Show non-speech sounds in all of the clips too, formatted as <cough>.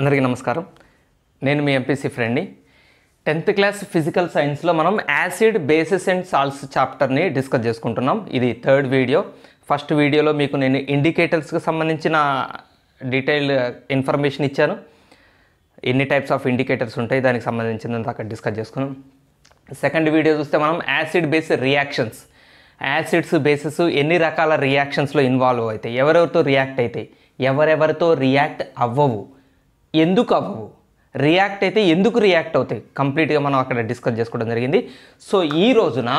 అందరికీ నమస్కారం నేను మీ ఎంపీసీ ఫ్రెండ్ని టెన్త్ క్లాస్ ఫిజికల్ సైన్స్లో మనం యాసిడ్ బేసిస్ అండ్ సాల్స్ చాప్టర్ని డిస్కస్ చేసుకుంటున్నాం ఇది థర్డ్ వీడియో ఫస్ట్ వీడియోలో మీకు నేను ఇండికేటర్స్కి సంబంధించిన డీటెయిల్డ్ ఇన్ఫర్మేషన్ ఇచ్చాను ఎన్ని టైప్స్ ఆఫ్ ఇండికేటర్స్ ఉంటాయి దానికి సంబంధించినంత అక్కడ డిస్కస్ చేసుకున్నాం సెకండ్ వీడియో చూస్తే మనం acid base reactions acids bases ఎన్ని రకాల రియాక్షన్స్లో ఇన్వాల్వ్ అవుతాయి ఎవరెవరితో రియాక్ట్ అవుతాయి ఎవరెవరితో రియాక్ట్ అవ్వవు ఎందుకు అవ్వవు రియాక్ట్ అయితే ఎందుకు రియాక్ట్ అవుతాయి కంప్లీట్గా మనం అక్కడ డిస్కస్ చేసుకోవడం జరిగింది సో ఈ రోజున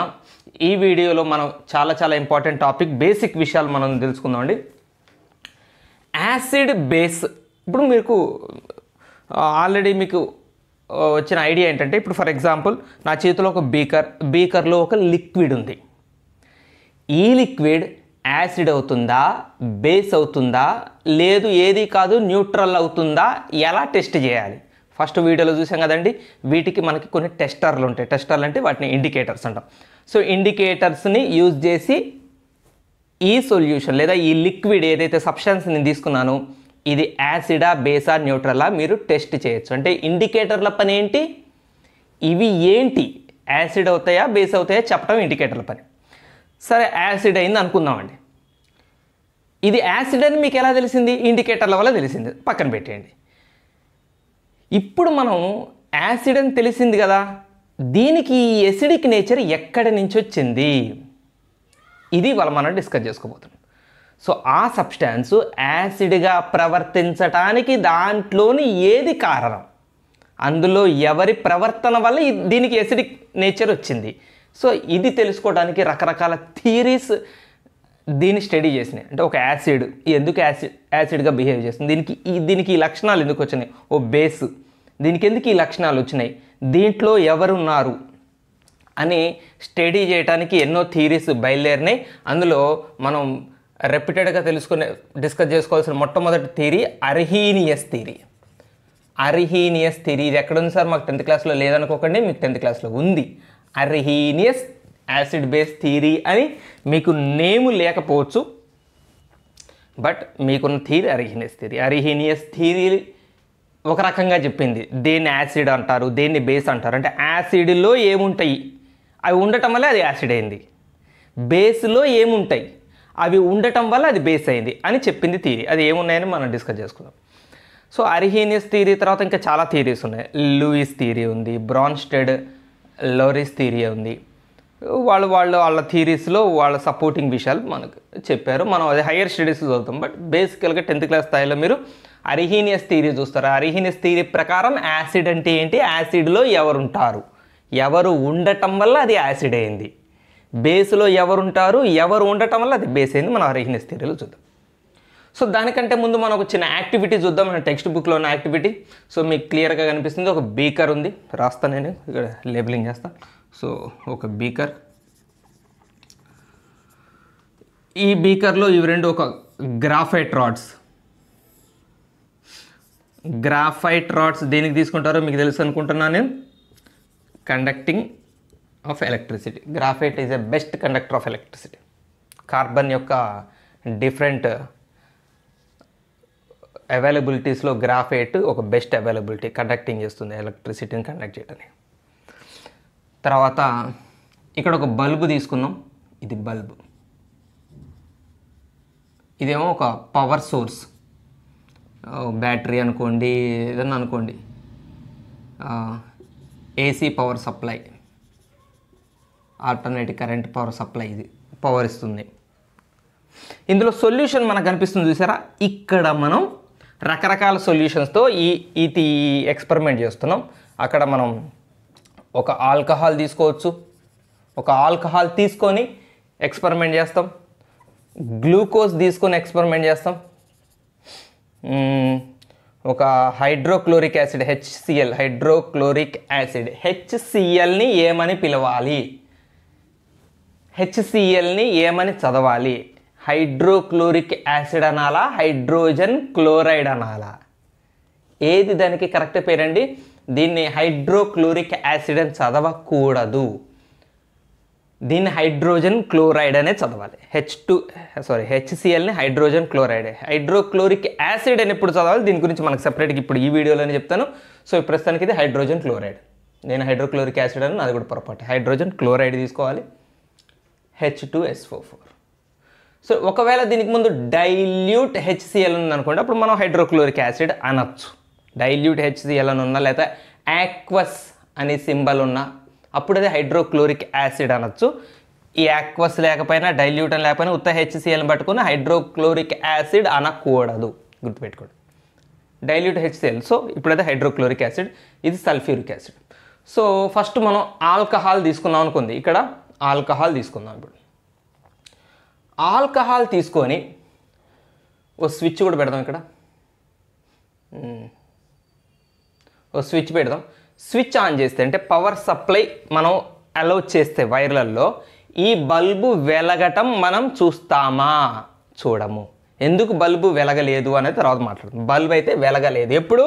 ఈ వీడియోలో మనం చాలా చాలా ఇంపార్టెంట్ టాపిక్ బేసిక్ విషయాలు మనం తెలుసుకుందామండి యాసిడ్ బేస్ ఇప్పుడు మీకు ఆల్రెడీ మీకు వచ్చిన ఐడియా ఏంటంటే ఇప్పుడు ఫర్ ఎగ్జాంపుల్ నా చేతిలో ఒక బీకర్ బీకర్లో ఒక లిక్విడ్ ఉంది ఈ లిక్విడ్ యాసిడ్ అవుతుందా బేస్ అవుతుందా లేదు ఏది కాదు న్యూట్రల్ అవుతుందా ఎలా టెస్ట్ చేయాలి ఫస్ట్ వీడియోలో చూసాం కదండి వీటికి మనకి కొన్ని టెస్టర్లు ఉంటాయి టెస్టర్లు అంటే వాటిని ఇండికేటర్స్ అంటాం సో ఇండికేటర్స్ని యూజ్ చేసి ఈ సొల్యూషన్ లేదా ఈ లిక్విడ్ ఏదైతే సబ్స్టెన్స్ నేను తీసుకున్నాను ఇది యాసిడా బేసా న్యూట్రలా మీరు టెస్ట్ చేయొచ్చు అంటే ఇండికేటర్ల పని ఏంటి ఇవి ఏంటి యాసిడ్ అవుతాయా బేస్ అవుతాయా చెప్పడం ఇండికేటర్ల పని సరే యాసిడ్ అయింది అనుకుందామండి ఇది యాసిడ్ అని మీకు ఎలా తెలిసింది ఇండికేటర్ల వల్ల తెలిసింది పక్కన పెట్టేయండి ఇప్పుడు మనం యాసిడ్ అని తెలిసింది కదా దీనికి ఈ ఎసిడిక్ నేచర్ ఎక్కడి నుంచి వచ్చింది ఇది వాళ్ళ మనం డిస్కస్ చేసుకోబోతున్నాం సో ఆ సబ్స్టాన్స్ యాసిడ్గా ప్రవర్తించటానికి దాంట్లోని ఏది కారణం అందులో ఎవరి ప్రవర్తన వల్ల దీనికి ఎసిడిక్ నేచర్ వచ్చింది సో ఇది తెలుసుకోవడానికి రకరకాల థీరీస్ దీన్ని స్టడీ చేసినాయి అంటే ఒక యాసిడ్ ఎందుకు యాసిడ్ యాసిడ్గా బిహేవ్ చేస్తుంది దీనికి ఈ దీనికి ఈ లక్షణాలు ఎందుకు వచ్చినాయి ఓ బేస్ దీనికి ఎందుకు ఈ లక్షణాలు వచ్చినాయి దీంట్లో ఎవరున్నారు అని స్టడీ చేయడానికి ఎన్నో థీరీస్ బయలుదేరినాయి అందులో మనం రెప్యూటెడ్గా తెలుసుకునే డిస్కస్ చేసుకోవాల్సిన మొట్టమొదటి theory Arrhenius theory Arrhenius theory ఇది ఎక్కడుంది సార్ మాకు టెన్త్ క్లాస్లో లేదనుకోకండి మీకు టెన్త్ క్లాస్లో ఉంది అర్హీనియస్ యాసిడ్ బేస్ థియరీ అని మీకు నేము లేకపోవచ్చు బట్ మీకున్న theory Arrhenius theory Arrhenius theory ఒక రకంగా చెప్పింది దేన్ని యాసిడ్ అంటారు దేన్ని బేస్ అంటారు అంటే యాసిడ్లో ఏముంటాయి అవి ఉండటం వల్ల అది యాసిడ్ అయింది బేస్లో ఏముంటాయి అవి ఉండటం వల్ల అది బేస్ అయింది అని చెప్పింది థీరీ అది ఏమున్నాయని మనం డిస్కస్ చేసుకుందాం సో అరిహీనియస్ థీరీ తర్వాత ఇంకా చాలా థీరీస్ ఉన్నాయి లూయిస్ థీరీ ఉంది బ్రాన్స్టెడ్ లోరిస్ థీరీ ఉంది వాళ్ళు వాళ్ళు వాళ్ళ థీరీస్లో వాళ్ళ సపోర్టింగ్ విషయాలు మనకు చెప్పారు మనం అది హయ్యర్ స్టడీస్ చదువుతాం బట్ బేసికల్గా టెన్త్ క్లాస్ స్థాయిలో మీరు అరిహీనియస్ థీరీ చూస్తారు అరిహీనియస్ థీరీ ప్రకారం యాసిడ్ అంటే ఏంటి యాసిడ్లో ఎవరుంటారు ఎవరు ఉండటం వల్ల అది యాసిడ్ అయింది బేస్లో ఎవరుంటారు ఎవరు ఉండటం వల్ల అది బేస్ అయింది మనం అరిహీనియస్ థీరీలో చూద్దాం సో దానికంటే ముందు మనం ఒక చిన్న యాక్టివిటీ చూద్దాం మన టెక్స్ట్ బుక్లో ఉన్న యాక్టివిటీ సో మీకు క్లియర్గా కనిపిస్తుంది ఒక బీకర్ ఉంది రాస్తా నేను ఇక్కడ లేబులింగ్ చేస్తా సో ఒక బీకర్ ఈ బీకర్లో ఇవి రెండు ఒక గ్రాఫైట్ రాడ్స్ గ్రాఫైట్ రాడ్స్ దేనికి తీసుకుంటారో మీకు తెలుసు అనుకుంటున్నాను నేను conducting of electricity graphite is a best conductor of electricity carbon యొక్క డిఫరెంట్ అవైలబిలిటీస్లో గ్రాఫేట్ ఒక బెస్ట్ అవైలబిలిటీ కండక్టింగ్ చేస్తుంది ఎలక్ట్రిసిటీని కండక్ట్ చేయడానికి తర్వాత ఇక్కడ ఒక బల్బు తీసుకుందాం ఇది బల్బు ఇదేమో ఒక పవర్ సోర్స్ బ్యాటరీ అనుకోండి ఏదన్నా అనుకోండి AC power supply alternate current power supply ఇది పవర్ ఇస్తుంది ఇందులో సొల్యూషన్ మనకు కనిపిస్తుంది చూసారా ఇక్కడ మనం రకరకాల సొల్యూషన్స్తో ఈ ఇది ఎక్స్పెరిమెంట్ చేస్తున్నాం అక్కడ మనం ఒక ఆల్కహాల్ తీసుకోవచ్చు ఒక ఆల్కహాల్ తీసుకొని ఎక్స్పెరిమెంట్ చేస్తాం గ్లూకోజ్ తీసుకొని ఎక్స్పెరిమెంట్ చేస్తాం ఒక hydrochloric acid HCl hydrochloric acid హెచ్సిఎల్ని ఏమని పిలవాలి హెచ్సిఎల్ని ఏమని చదవాలి హైడ్రోక్లోరిక్ యాసిడ్ అనాలా హైడ్రోజన్ క్లోరైడ్ అనాలా ఏది దానికి కరెక్ట్ పేరండి దీన్ని హైడ్రోక్లోరిక్ యాసిడ్ అని చదవకూడదు దీన్ని హైడ్రోజన్ క్లోరైడ్ అనే చదవాలి హెచ్ టూ సారీ హెచ్సిఎల్ని హైడ్రోజన్ క్లోరైడ్ హైడ్రోక్లోరిక్ యాసిడ్ అని ఎప్పుడు చదవాలి దీని గురించి మనకు సెపరేట్గా ఇప్పుడు ఈ వీడియోలోనే చెప్తాను సో ప్రస్తుతానికి ఇది హైడ్రోజన్ క్లోరైడ్ నేను హైడ్రోక్లోరిక్ యాసిడ్ అని అది కూడా పొరపాటు హైడ్రోజన్ క్లోరైడ్ తీసుకోవాలి H two S four so ఒకవేళ దీనికి ముందు డైల్యూట్ హెచ్సిఎల్ ఉందనుకోండి అప్పుడు మనం హైడ్రోక్లోరిక్ యాసిడ్ అనొచ్చు డైల్యూట్ హెచ్సిఎల్ అని ఉన్నా లేదా యాక్వస్ అనే సింబల్ ఉన్నా అప్పుడు అది హైడ్రోక్లోరిక్ యాసిడ్ అనొచ్చు ఈ యాక్వస్ లేకపోయినా డైల్యూట్ అని లేకపోయినా ఉత్త హెచ్సిఎల్ని పట్టుకుని హైడ్రోక్లోరిక్ యాసిడ్ అనకూడదు గుర్తుపెట్టుకోండి డైల్యూట్ హెచ్సిఎల్ సో ఇప్పుడైతే హైడ్రోక్లోరిక్ యాసిడ్ ఇది సల్ఫ్యూరిక్ యాసిడ్ సో ఫస్ట్ మనం ఆల్కహాల్ తీసుకున్నాం అనుకుంది ఇక్కడ ఆల్కహాల్ తీసుకుందాం ఇప్పుడు ఆల్కహాల్ తీసుకొని ఓ స్విచ్ కూడా పెడదాం ఇక్కడ ఓ స్విచ్ పెడదాం స్విచ్ ఆన్ చేస్తే అంటే పవర్ సప్లై మనం అలౌ చేస్తే వైర్లల్లో ఈ బల్బు వెలగటం మనం చూస్తామా చూడము ఎందుకు బల్బు వెలగలేదు అనేది తర్వాత మాట్లాడుతుంది బల్బు అయితే వెలగలేదు ఎప్పుడు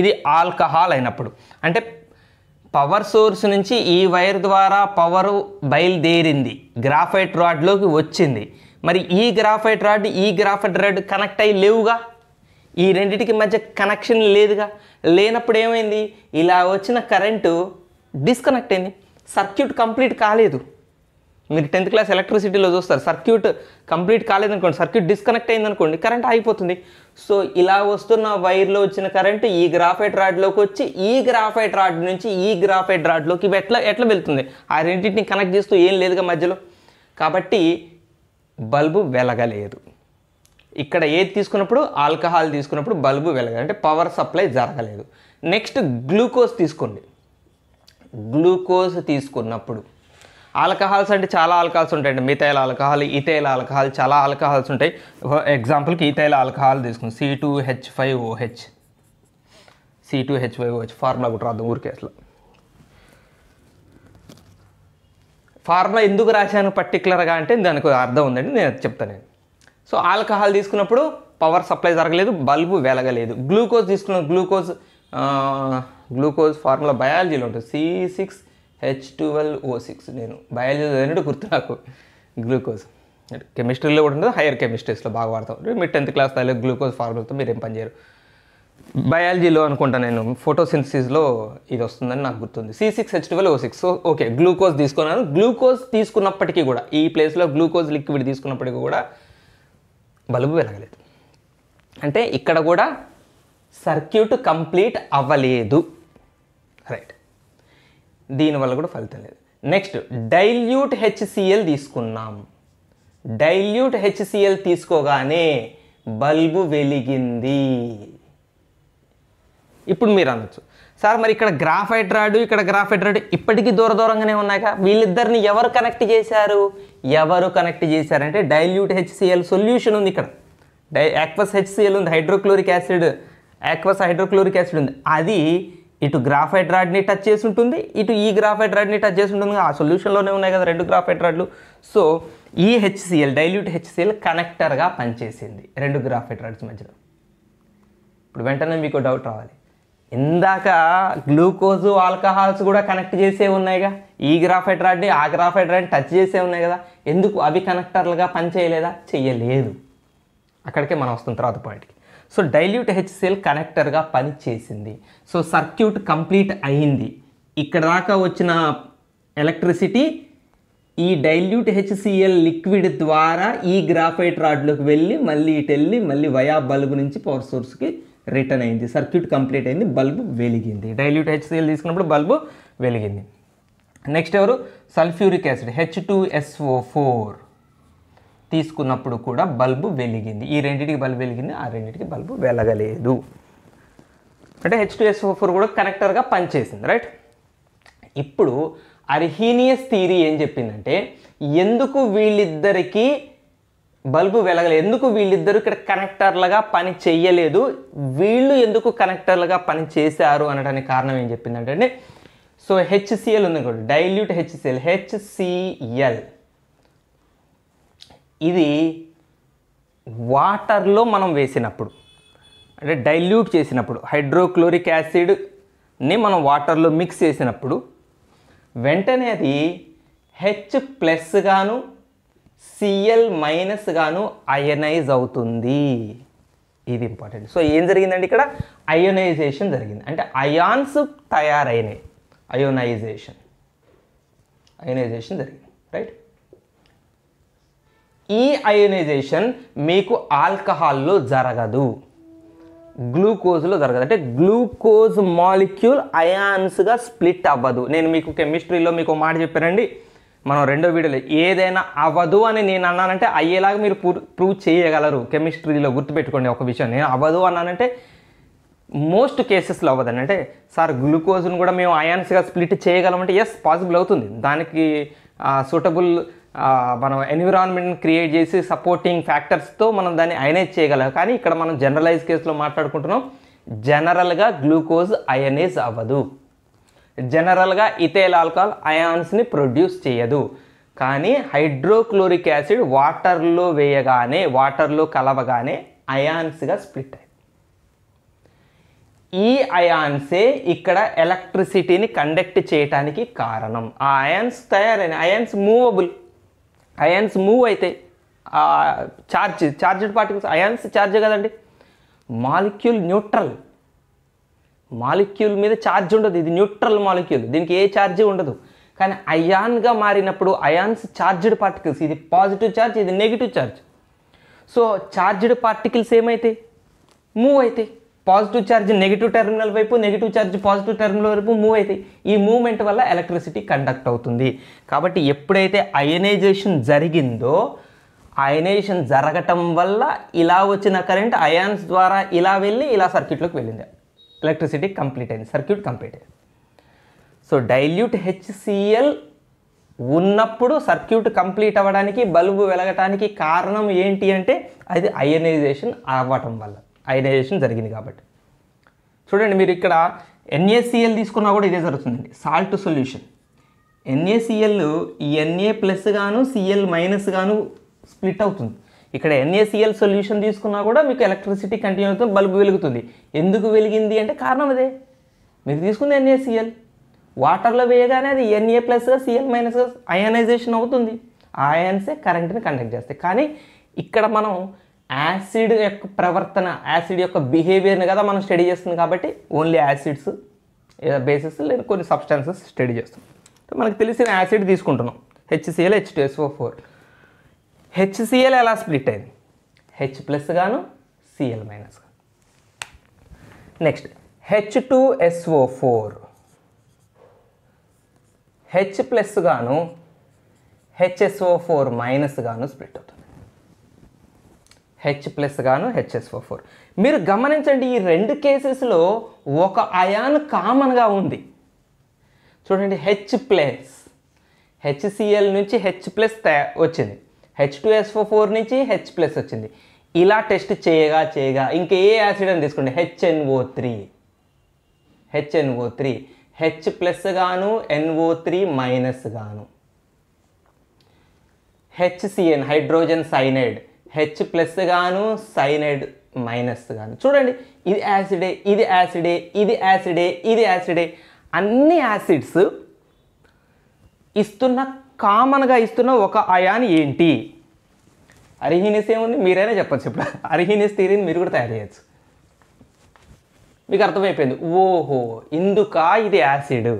ఇది ఆల్కహాల్ అయినప్పుడు అంటే పవర్ సోర్స్ నుంచి ఈ వైర్ ద్వారా పవర్ బయలుదేరింది గ్రాఫైట్ రాడ్లోకి వచ్చింది మరి ఈ గ్రాఫైట్ రాడ్ ఈ గ్రాఫైట్ రాడ్ కనెక్ట్ అయ్యి లేవుగా ఈ రెండింటికి మధ్య కనెక్షన్ లేదుగా లేనప్పుడు ఏమైంది ఇలా వచ్చిన కరెంటు డిస్కనెక్ట్ అయింది సర్క్యూట్ కంప్లీట్ కాలేదు మీరు టెన్త్ క్లాస్ ఎలక్ట్రిసిటీలో చూస్తారు సర్క్యూట్ కంప్లీట్ కాలేదనుకోండి సర్క్యూట్ డిస్కనెక్ట్ అయిందనుకోండి కరెంట్ ఆగిపోతుంది సో ఇలా వస్తున్న వైర్లో వచ్చిన కరెంట్ ఈ గ్రాఫైట్ రాడ్లోకి వచ్చి ఈ గ్రాఫైట్ రాడ్ నుంచి ఈ గ్రాఫైట్ రాడ్లోకి ఇవి ఎట్లా ఎట్లా వెళ్తుంది ఆ రెండింటిని కనెక్ట్ చేస్తూ ఏం లేదుగా మధ్యలో కాబట్టి బల్బు వెలగలేదు ఇక్కడ ఏది తీసుకున్నప్పుడు ఆల్కహాల్ తీసుకున్నప్పుడు బల్బు వెలగలేదు అంటే పవర్ సప్లై జరగలేదు నెక్స్ట్ గ్లూకోజ్ తీసుకోండి గ్లూకోజ్ తీసుకున్నప్పుడు ఆల్కహాల్స్ అంటే చాలా ఆల్కహాల్స్ ఉంటాయండి మిథైల్ ఆల్కహాల్ ఇథైల్ ఆల్కహాల్ చాలా ఆల్కహాల్స్ ఉంటాయి ఎగ్జాంపుల్కి ఈథైల్ ఆల్కహాల్ తీసుకుని C two H five OH C two H five OH formula కూడా రాదు ఊరికే అసలు ఫార్ములా ఎందుకు రాశాను పర్టికులర్గా అంటే దానికి అర్థం ఉందండి నేను చెప్తాను సో ఆల్కహాల్ తీసుకున్నప్పుడు పవర్ సప్లై జరగలేదు బల్బు వెలగలేదు గ్లూకోజ్ తీసుకున్న గ్లూకోజ్ గ్లూకోజ్ ఫార్ములా బయాలజీలో ఉంటుంది C six H twelve O six నేను బయాలజీ చదివినట్టు గుర్తు నాకు గ్లూకోజ్ కెమిస్ట్రీలో కూడా ఉండదు హైయర్ కెమిస్ట్రీస్లో బాగా వాడతాం మీరు టెన్త్ క్లాస్ స్థాయిలో గ్లూకోజ్ ఫార్ములాతో మీరు ఏం పనిచేయరు బయాలజీలో అనుకుంటా నేను ఫోటోసిన్సిస్లో ఇది వస్తుందని నాకు గుర్తుంది C six H twelve O six okay glucose తీసుకున్నాను గ్లూకోజ్ తీసుకున్నప్పటికీ కూడా ఈ ప్లేస్లో గ్లూకోజ్ లిక్విడ్ తీసుకున్నప్పటికీ కూడా బలుబు వెలగలేదు అంటే ఇక్కడ కూడా సర్క్యూట్ కంప్లీట్ అవ్వలేదు రైట్ దీనివల్ల కూడా ఫలితం లేదు నెక్స్ట్ డైల్యూట్ హెచ్సిఎల్ తీసుకున్నాం డైల్యూట్ హెచ్సిఎల్ తీసుకోగానే బల్బు వెలిగింది ఇప్పుడు మీరు అనొచ్చు సార్ మరి ఇక్కడ గ్రాఫైట్ రాడు ఇక్కడ గ్రాఫైట్ రాడు ఇప్పటికీ దూర దూరంగానే కదా వీళ్ళిద్దరిని ఎవరు కనెక్ట్ చేశారు ఎవరు కనెక్ట్ చేశారంటే డైల్యూట్ హెచ్సిఎల్ సొల్యూషన్ ఉంది ఇక్కడ డై యాక్వస్ హెచ్సిఎల్ ఉంది hydrochloric acid aqueous hydrochloric acid ఉంది అది ఇటు గ్రాఫైట్ రాడ్ని టచ్ చేసి ఉంటుంది ఇటు ఈ గ్రాఫైట్ రాడ్ని టచ్ చేసి ఉంటుంది ఆ సొల్యూషన్లోనే ఉన్నాయి కదా రెండు గ్రాఫైట్ రాడ్లు సో ఈ హెచ్సిఎల్ డైల్యూట్ హెచ్సిఎల్ కనెక్టర్గా పనిచేసింది రెండు గ్రాఫైట్ రాడ్స్ మధ్యలో ఇప్పుడు వెంటనే మీకు డౌట్ రావాలి ఇందాక గ్లూకోజు ఆల్కహాల్స్ కూడా కనెక్ట్ చేసే ఉన్నాయిగా ఈ గ్రాఫైట్ రాడ్ని ఆ గ్రాఫైట్ రాడ్ని టచ్ చేసే ఉన్నాయి కదా ఎందుకు అవి కనెక్టర్లుగా పనిచేయలేదా చెయ్యలేదు అక్కడికే మనం వస్తుంది తర్వాత పాయింట్కి సో డైల్యూట్ హెచ్సిఎల్ కనెక్టర్గా పనిచేసింది సో సర్క్యూట్ కంప్లీట్ అయింది ఇక్కడ దాకా వచ్చిన ఎలక్ట్రిసిటీ ఈ డైల్యూట్ హెచ్సిఎల్ లిక్విడ్ ద్వారా ఈ గ్రాఫైట్ రాడ్లోకి వెళ్ళి మళ్ళీ ఇటు వెళ్ళి మళ్ళీ వయా బల్బు నుంచి పవర్ సోర్స్కి రిటర్న్ అయింది సర్క్యూట్ కంప్లీట్ అయింది బల్బు వెలిగింది డైల్యూట్ హెచ్సిఎల్ తీసుకున్నప్పుడు బల్బు వెలిగింది నెక్స్ట్ ఎవరు sulphuric acid H two S O four తీసుకున్నప్పుడు కూడా బల్బు వెలిగింది ఈ రెండింటికి బల్బు వెలిగింది ఆ రెండింటికి బల్బు వెలగలేదు అంటే హెచ్ టూ ఫోర్ కూడా కనెక్టర్గా పనిచేసింది రైట్ ఇప్పుడు అర్హీనియస్ థీరీ ఏం చెప్పిందంటే ఎందుకు వీళ్ళిద్దరికీ బల్బు వెలగలేదు ఎందుకు వీళ్ళిద్దరు ఇక్కడ కనెక్టర్లుగా పని చేయలేదు వీళ్ళు ఎందుకు కనెక్టర్లుగా పని చేశారు అనడానికి కారణం ఏం చెప్పిందంటే సో హెచ్సిఎల్ ఉంది కూడా డైల్యూట్ హెచ్సిఎల్ హెచ్సిఎల్ ఇది వాటర్లో మనం వేసినప్పుడు అంటే డైల్యూట్ చేసినప్పుడు హైడ్రోక్లోరిక్ యాసిడ్ని మనం వాటర్లో మిక్స్ చేసినప్పుడు వెంటనే అది హెచ్ ప్లస్ గాను సిఎల్ మైనస్ గాను అయనైజ్ అవుతుంది ఇది ఇంపార్టెంట్ సో ఏం జరిగిందండి ఇక్కడ అయోనైజేషన్ జరిగింది అంటే అయాన్స్ తయారైనాయి అయోనైజేషన్ అయోనైజేషన్ జరిగింది రైట్ ఈ అయోనైజేషన్ మీకు ఆల్కహాల్లో జరగదు గ్లూకోజ్లో జరగదు అంటే గ్లూకోజ్ మాలిక్యూల్ అయాన్స్గా స్ప్లిట్ అవ్వదు నేను మీకు కెమిస్ట్రీలో మీకు మాట చెప్పానండి మనం రెండో వీడియోలో ఏదైనా అవ్వదు అని నేను అన్నానంటే అయ్యేలాగా మీరు ప్రూవ్ చేయగలరు కెమిస్ట్రీలో గుర్తుపెట్టుకోండి ఒక విషయం నేను అవ్వదు అన్నానంటే మోస్ట్ కేసెస్లో అవ్వదండి అంటే సార్ గ్లూకోజ్ను కూడా మేము అయాన్స్గా స్ప్లిట్ చేయగలమంటే ఎస్ పాసిబుల్ అవుతుంది దానికి సూటబుల్ మనం ఎన్విరాన్మెంట్ని క్రియేట్ చేసి సపోర్టింగ్ ఫ్యాక్టర్స్తో మనం దాన్ని అయనైజ్ చేయగలం కానీ ఇక్కడ మనం జనరలైజ్ కేసులో మాట్లాడుకుంటున్నాం జనరల్గా గ్లూకోజ్ అయనైజ్ అవ్వదు జనరల్గా ఇథేల్ ఆల్కహాల్ అయాన్స్ని ప్రొడ్యూస్ చేయదు కానీ హైడ్రోక్లోరిక్ యాసిడ్ వాటర్లో వేయగానే వాటర్లో కలవగానే అయాన్స్గా స్ప్లిట్ అయింది ఈ అయాన్సే ఇక్కడ ఎలక్ట్రిసిటీని కండక్ట్ చేయటానికి కారణం ఆ అయాన్స్ తయారైన అయాన్స్ మూవబుల్ అయాన్స్ మూవ్ అవుతాయి charge charged particles ions charge కదండి మాలిక్యూల్ న్యూట్రల్ మాలిక్యూల్ మీద ఛార్జ్ ఉండదు ఇది న్యూట్రల్ మాలిక్యూల్ దీనికి ఏ ఛార్జ్ ఉండదు కానీ అయాన్గా మారినప్పుడు అయాన్స్ ఛార్జ్డ్ పార్టికల్స్ ఇది పాజిటివ్ ఛార్జ్ ఇది negative charge so charged particles ఏమైతాయి మూవ్ అవుతాయి పాజిటివ్ ఛార్జ్ నెగిటివ్ టెర్మినల్ వైపు నెగిటివ్ ఛార్జ్ పాజిటివ్ టెర్మినల్ వైపు మూవ్ అవుతాయి ఈ మూవ్మెంట్ వల్ల ఎలక్ట్రిసిటీ కండక్ట్ అవుతుంది కాబట్టి ఎప్పుడైతే అయనైజేషన్ జరిగిందో అయనైజేషన్ జరగటం వల్ల ఇలా వచ్చిన కరెంట్ అయాన్స్ ద్వారా ఇలా వెళ్ళి ఇలా సర్క్యూట్లోకి వెళ్ళింది ఎలక్ట్రిసిటీ కంప్లీట్ అయింది సర్క్యూట్ కంప్లీట్ అయింది సో డైల్యూట్ హెచ్సిఎల్ ఉన్నప్పుడు సర్క్యూట్ కంప్లీట్ అవ్వడానికి బల్బు వెలగటానికి కారణం ఏంటి అంటే అది అయనైజేషన్ అవ్వటం వల్ల అయనైజేషన్ జరిగింది కాబట్టి చూడండి మీరు ఇక్కడ ఎన్ఏసిఎల్ తీసుకున్నా కూడా ఇదే జరుగుతుందండి సాల్ట్ సొల్యూషన్ ఎన్ఏసిఎల్ ఈ ఎన్ఏ ప్లస్ గాను సిఎల్ మైనస్ గాను స్ప్లిట్ అవుతుంది ఇక్కడ ఎన్ఏసిఎల్ సొల్యూషన్ తీసుకున్నా కూడా మీకు ఎలక్ట్రిసిటీ కంటిన్యూ అవుతుంది బల్బు వెలుగుతుంది ఎందుకు వెలిగింది అంటే కారణం అదే మీరు తీసుకుంది ఎన్ఏసిఎల్ వాటర్లో వేయగానే అది ఎన్ఏ ప్లస్గా సిఎల్ మైనస్గా అయనైజేషన్ అవుతుంది అయాన్సే కరెంట్ని కండక్ట్ చేస్తాయి కానీ ఇక్కడ మనం యాసిడ్ యొక్క ప్రవర్తన యాసిడ్ యొక్క బిహేవియర్ని కదా మనం స్టడీ చేస్తుంది కాబట్టి ఓన్లీ యాసిడ్స్ బేసిస్ లేదా కొన్ని సబ్స్టాన్సెస్ స్టడీ చేస్తాం మనకు తెలిసిన యాసిడ్ తీసుకుంటున్నాం HCl H two four HCl ఎలా స్ప్లిట్ అయింది హెచ్ ప్లస్ గాను సిఎల్ మైనస్ గాను next H two S O four H plus గాను హెచ్ఎస్ఓ ఫోర్ మైనస్ గాను స్ప్లిట్ అవుతుంది హెచ్ ప్లస్ గాను హెచ్ఎస్ఓ ఫోర్ మీరు గమనించండి ఈ రెండు కేసెస్లో ఒక అయాన్ కామన్గా ఉంది చూడండి హెచ్ ప్లస్ హెచ్సిఎల్ నుంచి హెచ్ ప్లస్ వచ్చింది హెచ్ టూ ఎస్ఓ ఫోర్ నుంచి హెచ్ ప్లస్ వచ్చింది ఇలా టెస్ట్ చేయగా చేయగా ఇంకే యాసిడ్ అని తీసుకోండి HNO three HNO three H plus గాను ఎన్ఓ త్రీ మైనస్ గాను HCN hydrogen cyanide H plus గాను సైనైడ్ మైనస్ గాను చూడండి ఇది యాసిడే ఇది యాసిడే ఇది యాసిడే ఇది యాసిడే అన్ని యాసిడ్స్ ఇస్తున్న కామన్గా ఇస్తున్న ఒక అయాన్ ఏంటి అరిహీనిస్ ఏముంది మీరైనా చెప్పచ్చు ఇప్పుడు అరిహీనిస్ థీరీని మీరు కూడా తయారు చేయొచ్చు మీకు అర్థమైపోయింది ఓహో ఇందుక ఇది యాసిడ్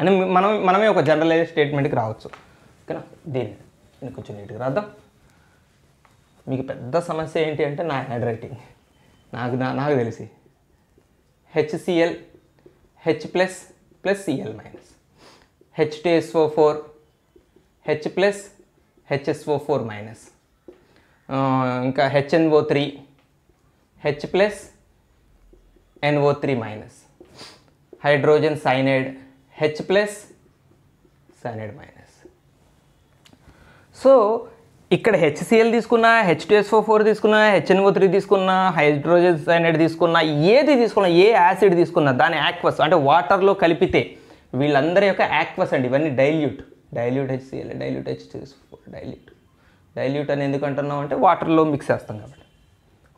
అని మనం మనమే ఒక జనరలైజ్ స్టేట్మెంట్కి రావచ్చు ఓకేనా దీన్ని కొంచెం నీట్గా రాద్దాం మీకు పెద్ద సమస్య ఏంటి అంటే నా హ్యాండ్ రైటింగ్ నాకు నాకు తెలిసి HCl H plus plus Cl minus HTSO four H plus HSO four minus ఇంకా HNO three H plus NO three minus hydrogen cyanide H plus cyanide minus so ఇక్కడ హెచ్సిఎల్ తీసుకున్నా హెచ్డిఎస్ ఫోర్ ఫోర్ తీసుకున్నా HNO three తీసుకున్నా hydrogen cyanide తీసుకున్నా ఏది తీసుకున్నా ఏ acid తీసుకున్నా దాని యాక్వస్ అంటే వాటర్లో కలిపితే వీళ్ళందరి యొక్క యాక్వస్ అండి ఇవన్నీ dilute dilute HCl dilute HDS four dilute dilute అని ఎందుకు అంటున్నాం అంటే వాటర్లో మిక్స్ చేస్తాం కాబట్టి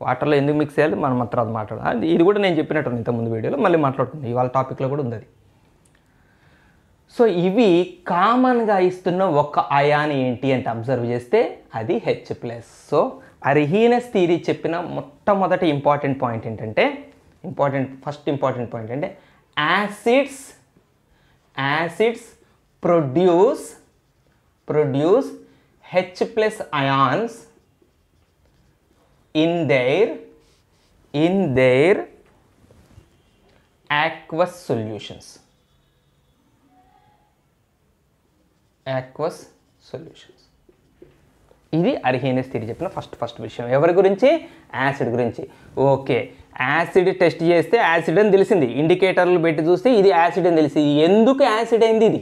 వాటర్లో ఎందుకు మిక్స్ చేయాలి మనం తర్వాత మాట్లాడాలి ఇది కూడా నేను చెప్పినట్టు ఇంతకుముందు వీడియోలో మళ్ళీ మాట్లాడుతుంది ఇవాళ టాపిక్లో కూడా ఉంది సో ఇవి కామన్గా ఇస్తున్న ఒక అయాన్ ఏంటి అంటే అబ్జర్వ్ చేస్తే అది H plus so Arrhenius theory చెప్పిన మొట్టమొదటి ఇంపార్టెంట్ పాయింట్ ఏంటంటే ఇంపార్టెంట్ ఫస్ట్ ఇంపార్టెంట్ పాయింట్ అంటే acids acids produce produce H plus ions in their in their aqueous solutions aqueous solutions ఇది అర్హీనిస్ స్థితి చెప్పిన ఫస్ట్ ఫస్ట్ విషయం ఎవరి గురించి యాసిడ్ గురించి ఓకే యాసిడ్ టెస్ట్ చేస్తే యాసిడ్ అని తెలిసింది ఇండికేటర్లు పెట్టి చూస్తే ఇది యాసిడ్ అని తెలిసింది ఎందుకు యాసిడ్ అయింది ఇది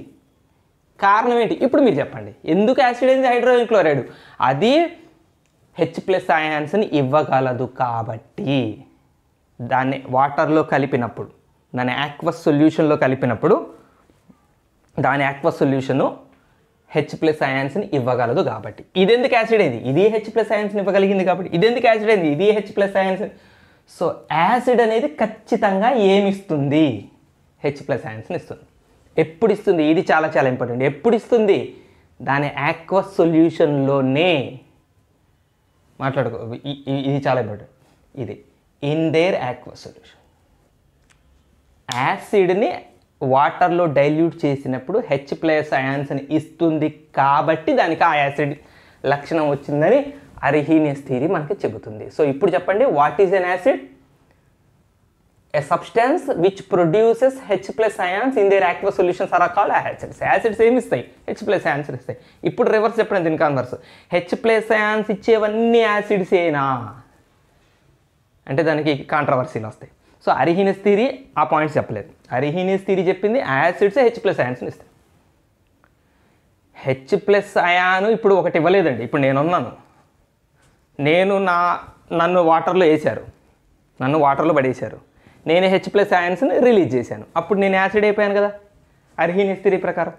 కారణం ఏంటి ఇప్పుడు మీరు చెప్పండి ఎందుకు యాసిడ్ అయింది హైడ్రోజన్ క్లోరైడ్ అది హెచ్ ప్లస్ అయాన్స్ని ఇవ్వగలదు కాబట్టి దాన్ని వాటర్లో కలిపినప్పుడు దాని యాక్వస్ సొల్యూషన్లో కలిపినప్పుడు దాని యాక్వస్ సొల్యూషను హెచ్ ప్లస్ అయాన్స్ని ఇవ్వగలదు కాబట్టి ఇది ఎందుకు యాసిడ్ అయింది ఇది హెచ్ ప్లస్ అయాన్స్ని ఇవ్వగలిగింది కాబట్టి ఇది ఎందుకు యాసిడ్ అయింది ఇది H plus ions so acid అనేది ఖచ్చితంగా ఏమిస్తుంది హెచ్ ప్లస్ అయాన్స్ని ఇస్తుంది ఎప్పుడు ఇస్తుంది ఇది చాలా చాలా ఇంపార్టెంట్ ఎప్పుడు ఇస్తుంది దాని యాక్వ సొల్యూషన్లోనే మాట్లాడుకో ఇది చాలా ఇంపార్టెంట్ ఇది ఇన్ దేర్ యాక్వా సొల్యూషన్ యాసిడ్ని వాటర్లో డైల్యూట్ చేసినప్పుడు హెచ్ ప్లస్ అయాన్స్ని ఇస్తుంది కాబట్టి దానికి ఆ యాసిడ్ లక్షణం వచ్చిందని అరిహీనియస్ థియరీ మనకి చెబుతుంది సో ఇప్పుడు చెప్పండి what is an acid a substance which produces H plus ions in their aqua solutions are call acids acids ఏమి ఇస్తాయి హెచ్ ప్లస్ అయాన్స్ ఇస్తాయి ఇప్పుడు రివర్స్ చెప్పండి దీని కాన్వర్స్ హెచ్ ప్లస్ అయాన్స్ ఇచ్చేవన్నీ యాసిడ్సేనా అంటే దానికి కాంట్రవర్సీలు వస్తాయి సో అరిహీనస్ థీరీ ఆ పాయింట్స్ చెప్పలేదు అరిహీనస్ థీరీ చెప్పింది యాసిడ్స్ హెచ్ ప్లస్ అయాన్స్ని ఇస్తాయి హెచ్ ప్లస్ అయాను ఇప్పుడు ఒకటి ఇవ్వలేదండి ఇప్పుడు నేనున్నాను నేను నా నన్ను వాటర్లో వేశారు నన్ను వాటర్లో పడేశారు నేను హెచ్ ప్లస్ అయాన్స్ని రిలీజ్ చేశాను అప్పుడు నేను యాసిడ్ అయిపోయాను కదా అర్హీని స్థిరి ప్రకారం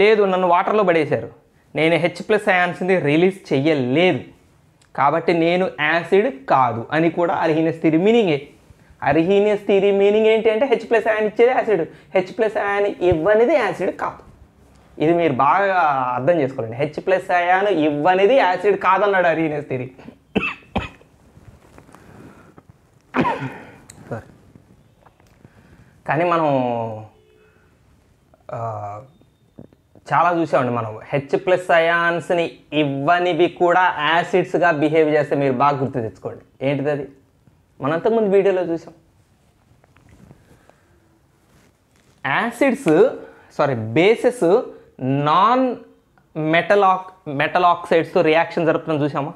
లేదు నన్ను వాటర్లో పడేశారు నేను హెచ్ ప్లస్ అయాన్స్ని రిలీజ్ చెయ్యలేదు కాబట్టి నేను యాసిడ్ కాదు అని కూడా అర్హీనస్ థిరీ మీనింగే అర్హీనియస్ థీరీ మీనింగ్ ఏంటి అంటే హెచ్ ప్లస్ ఆయన ఇచ్చేది యాసిడ్ హెచ్ ప్లస్ ఆయన ఇవ్వనిది యాసిడ్ కాదు ఇది మీరు బాగా అర్థం చేసుకోండి హెచ్ ప్లస్ అయాన్ ఇవ్వనిది యాసిడ్ కాదన్నాడు అర్హీనియస్ థీరీ కానీ మనం చాలా చూసామండి మనం హెచ్ ప్లస్ అయాన్స్ని ఇవ్వనివి కూడా యాసిడ్స్గా బిహేవ్ చేస్తే మీరు బాగా గుర్తు తెచ్చుకోండి ఏంటిది అది మనం అంతకుముందు వీడియోలో చూసాం acids sorry bases non metallic metal ఆక్సైడ్స్తో రియాక్షన్ జరుపుతున్నాం చూసామా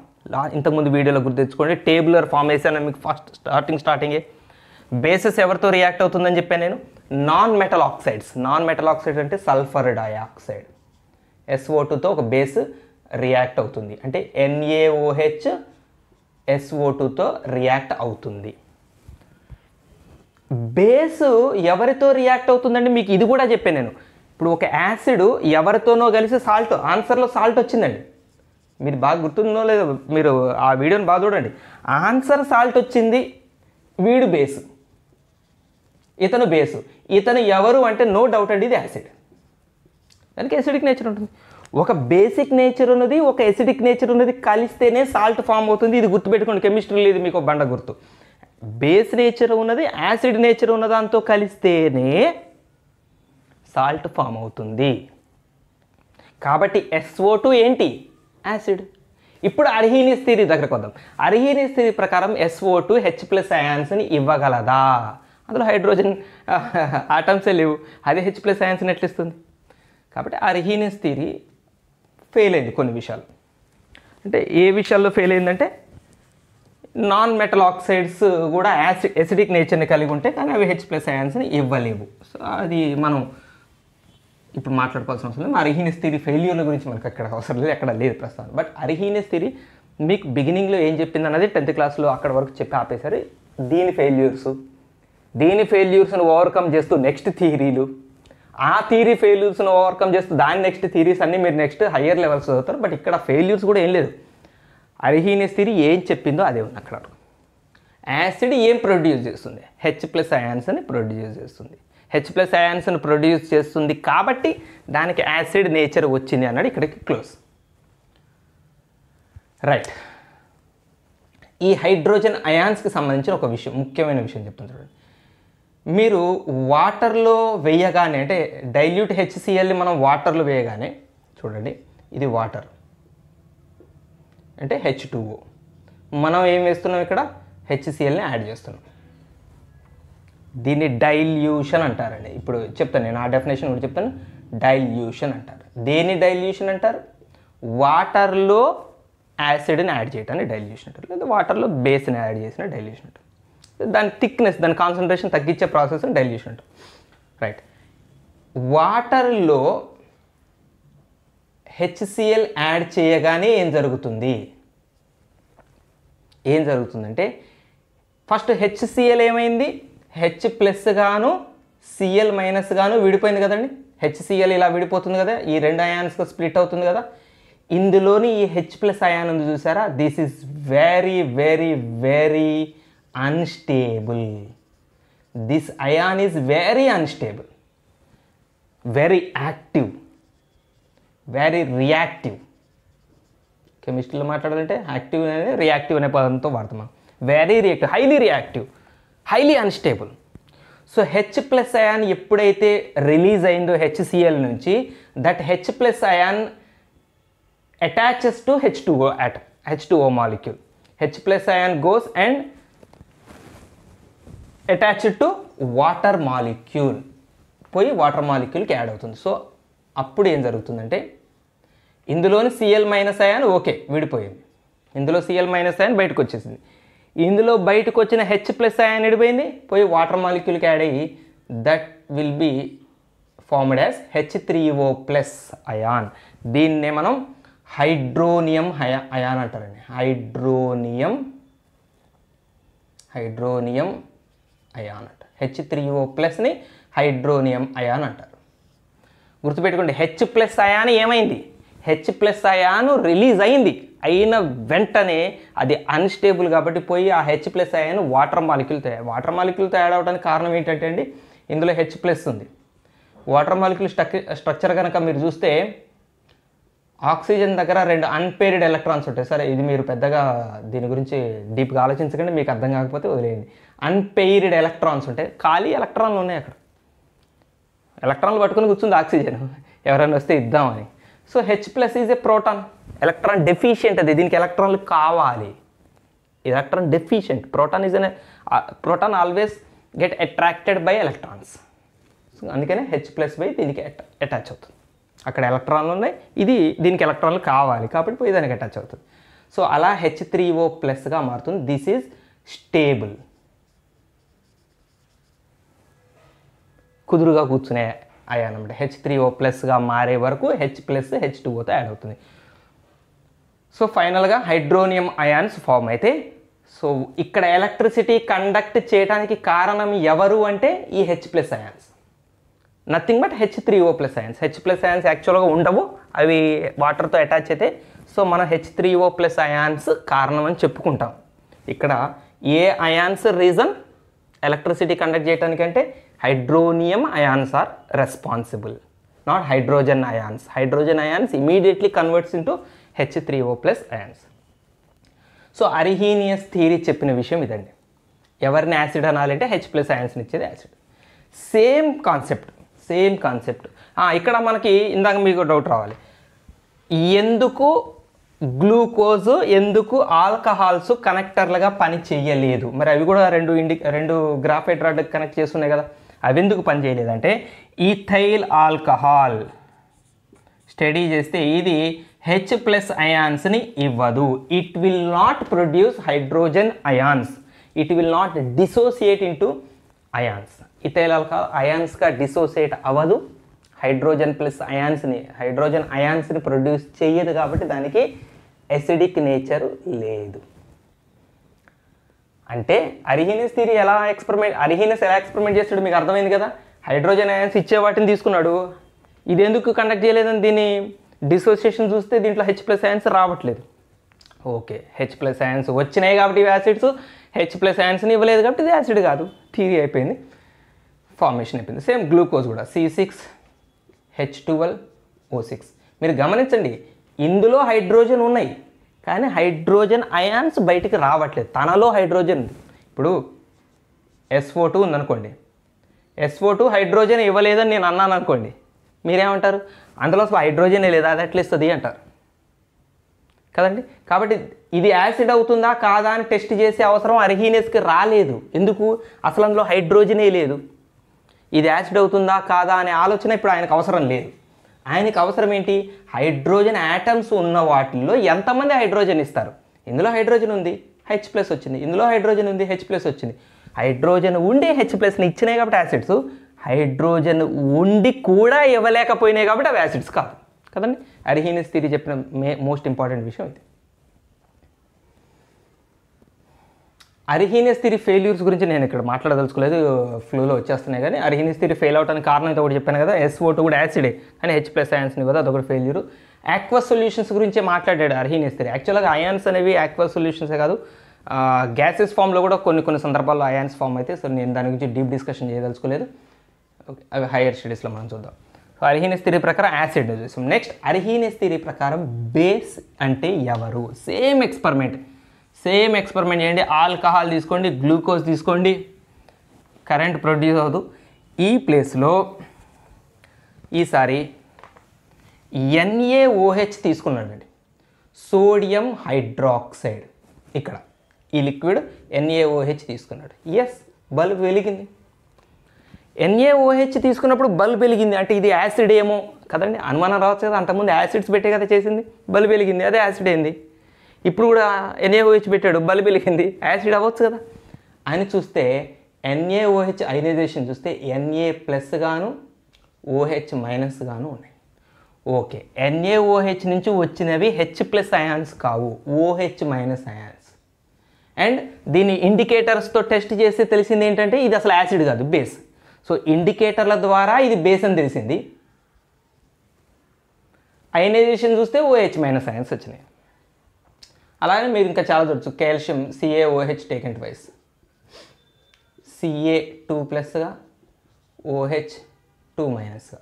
ఇంతకుముందు వీడియోలో తెచ్చుకోండి టేబులర్ వేసాను మీకు ఫస్ట్ స్టార్టింగ్ స్టార్టింగే బేసెస్ ఎవరితో రియాక్ట్ అవుతుందని చెప్పాను నేను non metal oxides non metal oxides అంటే సల్ఫర్ డయాక్సైడ్ ఎస్ఓ టూతో ఒక బేస్ రియాక్ట్ అవుతుంది అంటే ఎన్ఏఓహెచ్ ఎస్ఓ టూతో రియాక్ట్ అవుతుంది బేస్ ఎవరితో రియాక్ట్ అవుతుందండి మీకు ఇది కూడా చెప్పాను నేను ఇప్పుడు ఒక యాసిడ్ ఎవరితోనో కలిసి సాల్ట్ ఆన్సర్లో సాల్ట్ వచ్చిందండి మీరు బాగా గుర్తుందో లేదో మీరు ఆ వీడియోని బాగా చూడండి ఆన్సర్ సాల్ట్ వచ్చింది వీడు బేసు ఇతను బేసు ఇతను ఎవరు అంటే నో డౌట్ అండి ఇది యాసిడ్ దానికి యాసిడిక్ నేచర్ ఉంటుంది ఒక బేసిక్ నేచర్ ఉన్నది ఒక ఎసిడిక్ నేచర్ ఉన్నది కలిస్తేనే సాల్ట్ ఫామ్ అవుతుంది ఇది గుర్తుపెట్టుకోండి కెమిస్ట్రీ లేదు మీకు బండ గుర్తు బేస్ నేచర్ ఉన్నది యాసిడ్ నేచర్ ఉన్న దాంతో కలిస్తేనే సాల్ట్ ఫామ్ అవుతుంది కాబట్టి ఎస్ఓ టూ ఏంటి యాసిడ్ ఇప్పుడు అర్హీని స్థితి దగ్గరకు వద్దాం అర్హీని స్థితి ప్రకారం ఎస్ఓ టూ హెచ్ ప్లస్ అయాన్స్ని ఇవ్వగలదా అందులో హైడ్రోజన్ ఆటమ్సే <laughs> లేవు అది హెచ్ ప్లస్ అయాన్స్ని ఎట్లిస్తుంది కాబట్టి అర్హీని స్థితి ఫెయిల్ అయింది కొన్ని విషయాలు అంటే ఏ విషయాల్లో ఫెయిల్ అయిందంటే నాన్ మెటల్ ఆక్సైడ్స్ కూడా యాసి ఎసిడిక్ నేచర్ని కలిగి ఉంటే కానీ అవి హెచ్ ప్లస్ అయాన్స్ని ఇవ్వలేవు సో అది మనం ఇప్పుడు మాట్లాడుకోవాల్సిన అవసరం లేదు అర్హీన థిరీ ఫెయిల్యూర్ల గురించి మనకు అక్కడ అవసరం లేదు అక్కడ లేదు ప్రస్తుతం బట్ అర్హీన స్థిరి మీకు బిగినింగ్లో ఏం చెప్పింది అన్నది టెన్త్ క్లాస్లో అక్కడ వరకు చెప్పి ఆపేశారు దీని ఫెయిల్యూర్స్ దీని ఫెయిల్యూర్స్ని ఓవర్కమ్ చేస్తూ నెక్స్ట్ థియరీలు ఆ థీరీ ఫెయిల్యూర్స్ను ఓవర్కమ్ చేస్తూ దాని నెక్స్ట్ థీరీస్ అన్నీ మీరు నెక్స్ట్ హయ్యర్ లెవెల్స్ చదువుతారు బట్ ఇక్కడ ఫెయిల్యూర్స్ కూడా ఏం లేదు అర్హీనెస్ థీరీ ఏం చెప్పిందో అదే ఉంది అక్కడ యాసిడ్ ఏం ప్రొడ్యూస్ చేస్తుంది హెచ్ ప్లస్ అయాన్స్ని ప్రొడ్యూస్ చేస్తుంది హెచ్ ప్లస్ అయాన్స్ని ప్రొడ్యూస్ చేస్తుంది కాబట్టి దానికి యాసిడ్ నేచర్ వచ్చింది అన్నాడు ఇక్కడికి క్లోజ్ రైట్ ఈ హైడ్రోజన్ అయాన్స్కి సంబంధించిన ఒక విషయం ముఖ్యమైన విషయం చెప్తుంది చూడండి మీరు వాటర్లో వేయగానే అంటే డైల్యూట్ హెచ్సిఎల్ని మనం వాటర్లో వేయగానే చూడండి ఇది వాటర్ అంటే హెచ్ టూఓ మనం ఏం వేస్తున్నాం ఇక్కడ హెచ్సిఎల్ని యాడ్ చేస్తున్నాం దీన్ని డైల్యూషన్ అంటారండి ఇప్పుడు చెప్తాను నేను ఆ డెఫినేషన్ కూడా చెప్తాను డైల్యూషన్ అంటారు దేని డైల్యూషన్ అంటారు వాటర్లో యాసిడ్ని యాడ్ చేయటాన్ని డైల్యూషన్ అంటారు లేదా వాటర్లో బేస్ని యాడ్ చేసిన డైల్యూషన్ అంటారు దాని థిక్నెస్ దాని కాన్సన్ట్రేషన్ తగ్గించే ప్రాసెస్ డైల్యూషన్ రైట్ వాటర్లో హెచ్సిఎల్ యాడ్ చేయగానే ఏం జరుగుతుంది ఏం జరుగుతుందంటే ఫస్ట్ హెచ్సిఎల్ ఏమైంది హెచ్ ప్లస్ గాను సిఎల్ మైనస్ గాను విడిపోయింది కదండి హెచ్సిఎల్ ఇలా విడిపోతుంది కదా ఈ రెండు అయాన్స్గా స్ప్లిట్ అవుతుంది కదా ఇందులోని ఈ హెచ్ ప్లస్ అయాన్ ఉంది చూసారా this is very very very unstable this ion is very unstable very active very reactive కెమిస్ట్రీలో మాట్లాడాలంటే యాక్టివ్ అనేది రియాక్టివ్ అనే పదంతో వాడతాం very reactive highly reactive highly unstable so H plus ion ఎప్పుడైతే రిలీజ్ అయిందో హెచ్సిఎల్ నుంచి that H plus ion attaches to H two O at H two O molecule H plus ion goes and attached to water molecule పోయి water మాలిక్యూల్కి add అవుతుంది so అప్పుడు ఏం జరుగుతుందంటే ఇందులోని సిఎల్ మైనస్ అయాన్ ఓకే విడిపోయింది ఇందులో సిఎల్ మైనస్ అయాన్ బయటకు వచ్చేసింది ఇందులో బయటకు వచ్చిన హెచ్ ప్లస్ అయాన్ విడిపోయింది పోయి వాటర్ మాలిక్యూల్కి యాడ్ అయ్యి that will be formed as H three O plus ion దీన్నే మనం హైడ్రోనియం హయా అయాన్ అంటారండి హైడ్రోనియం హైడ్రోనియం అయాన్ అంటారు హెచ్ త్రీ ఓ ప్లస్ని హైడ్రోనియం అయాన్ అంటారు గుర్తుపెట్టుకోండి హెచ్ ప్లస్ అయాన్ ఏమైంది హెచ్ ప్లస్ అయాన్ రిలీజ్ అయింది అయిన వెంటనే అది అన్స్టేబుల్ కాబట్టి పోయి ఆ H plus ion water molecule తయారు వాటర్ మాలిక్యూల్ తయారవడానికి కారణం ఏంటంటే అండి ఇందులో హెచ్ ప్లస్ ఉంది వాటర్ మాలిక్యూల్ స్ట్రక్ స్ట్రక్చర్ కనుక మీరు చూస్తే ఆక్సిజన్ దగ్గర రెండు అన్పేరిడ్ ఎలక్ట్రాన్స్ ఉంటాయి సరే ఇది మీరు పెద్దగా దీని గురించి డీప్గా ఆలోచించకండి మీకు అర్థం కాకపోతే వదిలేయండి అన్పెయిర్డ్ ఎలక్ట్రాన్స్ ఉంటాయి ఖాళీ ఎలక్ట్రాన్లు ఉన్నాయి అక్కడ ఎలక్ట్రాన్లు పట్టుకుని కూర్చుంది ఆక్సిజన్ ఎవరైనా వస్తే ఇద్దామని so H plus is a proton electron deficient అది దీనికి ఎలక్ట్రాన్లు కావాలి ఎలక్ట్రాన్ డెఫిషియెంట్ ప్రోటాన్ ఈజ్ అనే proton always get attracted by electrons అందుకనే హెచ్ ప్లస్ బై దీనికి అటాచ్ అవుతుంది అక్కడ ఎలక్ట్రాన్లు ఉన్నాయి ఇది దీనికి ఎలక్ట్రాన్లు కావాలి కాబట్టి పోయి దానికి అటాచ్ అవుతుంది సో అలా హెచ్ త్రీ ఓ ప్లస్గా మారుతుంది దిస్ ఈజ్ స్టేబుల్ కుదురుగా కూర్చునే అయాన్ అనమాట హెచ్ త్రీ ఓ ప్లస్గా మారే వరకు హెచ్ ప్లస్ హెచ్ టూ ఓతో యాడ్ అవుతుంది సో ఫైనల్గా హైడ్రోనియం అయాన్స్ ఫామ్ అయితే సో ఇక్కడ ఎలక్ట్రిసిటీ కండక్ట్ చేయడానికి కారణం ఎవరు అంటే ఈ H plus ions nothing but H three O plus ions H plus ions యాక్చువల్గా ఉండవు అవి వాటర్తో అటాచ్ అయితే సో మనం H three O plus ions కారణం అని చెప్పుకుంటాం ఇక్కడ ఏ అయాన్స్ రీజన్ ఎలక్ట్రిసిటీ కండక్ట్ చేయడానికంటే hydronium ions are responsible not hydrogen ions hydrogen ions immediately converts into H three O plus ions so Arrhenius theory చెప్పిన విషయం ఇదండి ఎవరిని యాసిడ్ అనాలంటే హెచ్ ప్లస్ అయాన్స్ని ఇచ్చేది acid same concept same concept ఇక్కడ మనకి ఇందాక మీకు డౌట్ రావాలి ఎందుకు గ్లూకోజ్ ఎందుకు ఆల్కహాల్స్ కనెక్టర్లుగా పని చేయలేదు మరి అవి కూడా రెండు ఇండి రెండు గ్రాఫైట్ రాడ్ కనెక్ట్ చేస్తున్నాయి కదా అవి ఎందుకు పనిచేయలేదంటే ఈథైల్ ఆల్కహాల్ స్టడీ చేస్తే ఇది హెచ్ ప్లస్ అయాన్స్ని ఇవ్వదు it will not produce hydrogen ions it will not dissociate into ions ethyl alcohol అయాన్స్గా డిసోసియేట్ అవ్వదు హైడ్రోజన్ ప్లస్ అయాన్స్ని హైడ్రోజన్ అయాన్స్ని ప్రొడ్యూస్ చేయదు కాబట్టి దానికి ఎసిడిక్ నేచర్ లేదు అంటే అరిహీనస్ తీరి ఎలా ఎక్స్పెరిమెంట్ అరిహీనస్ ఎలా ఎక్స్పెరిమెంట్ చేస్తాడు మీకు అర్థమైంది కదా హైడ్రోజన్ అయాన్స్ ఇచ్చే వాటిని తీసుకున్నాడు ఇది ఎందుకు కండక్ట్ చేయలేదని దీన్ని డిసోసియేషన్ చూస్తే దీంట్లో హెచ్ ప్లస్ అయాన్స్ రావట్లేదు ఓకే హెచ్ ప్లస్ అయాన్స్ వచ్చినాయి కాబట్టి ఇవి యాసిడ్స్ హెచ్ ప్లస్ అయాన్స్ని ఇవ్వలేదు కాబట్టి ఇది యాసిడ్ కాదు థీరీ అయిపోయింది ఫార్మేషన్ అయిపోయింది సేమ్ గ్లూకోజ్ కూడా C six H twelve O six మీరు గమనించండి ఇందులో హైడ్రోజన్ ఉన్నాయి కానీ హైడ్రోజన్ అయాన్స్ బయటికి రావట్లేదు తనలో హైడ్రోజన్ ఇప్పుడు ఎస్ఓ టూ ఉందనుకోండి ఎస్ఓ టూ హైడ్రోజన్ ఇవ్వలేదని నేను అన్నాను అనుకోండి మీరేమంటారు అందులో అసలు హైడ్రోజనే లేదా అది ఎట్లేస్తుంది ఇస్తుంది అంటారు కదండి కాబట్టి ఇది యాసిడ్ అవుతుందా కాదా అని టెస్ట్ చేసే అవసరం అర్హీనెస్కి రాలేదు ఎందుకు అసలు అందులో హైడ్రోజనే లేదు ఇది యాసిడ్ అవుతుందా కాదా అనే ఆలోచన ఇప్పుడు ఆయనకు అవసరం లేదు ఆయనకు అవసరం ఏంటి హైడ్రోజన్ యాటమ్స్ ఉన్న వాటిల్లో ఎంతమంది హైడ్రోజన్ ఇస్తారు ఇందులో హైడ్రోజన్ ఉంది హెచ్ ప్లస్ వచ్చింది ఇందులో హైడ్రోజన్ ఉంది హెచ్ ప్లస్ వచ్చింది హైడ్రోజన్ ఉండి హెచ్ ప్లస్ని ఇచ్చినాయి కాబట్టి యాసిడ్స్ హైడ్రోజన్ ఉండి కూడా ఇవ్వలేకపోయినాయి కాబట్టి అవి యాసిడ్స్ కాదు కదండి అర్హీనిస్ స్థితి చెప్పిన మే మోస్ట్ ఇంపార్టెంట్ విషయం ఇది అర్హీనియస్ థిరీ ఫెయిల్యూర్స్ గురించి నేను ఇక్కడ మాట్లాడదలుచుకోలేదు ఫ్లూలో వచ్చేస్తున్నాయి కానీ అర్హీనియస్ థిరీ ఫెయిల్ అవడానికి కారణం అయితే ఒకటి చెప్పాను కదా ఎస్ ఓటు కూడా యాసిడే కానీ హెచ్ ప్లస్ అయాన్స్ కదా అదొకటి ఫెయిల్యూర్ యాక్వస్ సొల్యూషన్స్ గురించి మాట్లాడాడు అర్హీనియస్ థిరీ యాక్చువల్గా అయాన్స్ అనేవి ఆక్వా సొల్యూషన్సే కాదు గ్యాసెస్ ఫామ్లో కూడా కొన్ని కొన్ని సందర్భాల్లో అయాన్స్ ఫామ్ అయితే సో నేను దాని గురించి డీప్ డిస్కషన్ చేయదలుచుకోలేదు ఓకే అవి హైయర్ స్టడీస్లో మనం చూద్దాం సో అర్హీనియస్ థిరీ ప్రకారం యాసిడ్ చూసాం నెక్స్ట్ అర్హీనియస్ థిరీ ప్రకారం బేస్ అంటే ఎవరు సేమ్ ఎక్స్పెరిమెంట్ సేమ్ ఎక్స్పెరిమెంట్ చేయండి ఆల్కహాల్ తీసుకోండి గ్లూకోజ్ తీసుకోండి కరెంట్ ప్రొడ్యూస్ అవ్వదు ఈ ప్లేస్లో ఈసారి ఎన్ఏఓహెచ్ తీసుకున్నాడండి సోడియం హైడ్రాక్సైడ్ ఇక్కడ ఈ లిక్విడ్ ఎన్ఏఓహెచ్ తీసుకున్నాడు ఎస్ బల్బ్ వెలిగింది ఎన్ఏఓహెచ్ తీసుకున్నప్పుడు బల్బ్ వెలిగింది అంటే ఇది యాసిడ్ ఏమో కదండి అనుమానం రావచ్చు కదా అంతకుముందు యాసిడ్స్ పెట్టే కదా చేసింది బల్బ్ వెలిగింది అదే యాసిడ్ ఏంది ఇప్పుడు కూడా ఎన్ఏఓహెచ్ పెట్టాడు బలి పెలిగింది యాసిడ్ అవ్వచ్చు కదా అని చూస్తే ఎన్ఏఓహెచ్ ఐనైజేషన్ చూస్తే ఎన్ఏ ప్లస్ గాను ఓహెచ్ మైనస్ గాను ఉన్నాయి ఓకే ఎన్ఏఓహెచ్ నుంచి వచ్చినవి హెచ్ ప్లస్ అయాన్స్ కావు ఓహెచ్ మైనస్ అయాన్స్ అండ్ దీని ఇండికేటర్స్తో టెస్ట్ చేస్తే తెలిసింది ఏంటంటే ఇది అసలు యాసిడ్ కాదు బేస్ సో ఇండికేటర్ల ద్వారా ఇది బేస్ అని తెలిసింది అయనైజేషన్ చూస్తే ఓహెచ్ మైనస్ అయాన్స్ వచ్చినాయి అలాగే మీరు ఇంకా చాలా చూడొచ్చు కాల్షియం సిఏఓహెచ్ టేకెంట్ వైస్ సిఏ టూ ప్లస్గా ఓహెచ్ టూ మైనస్గా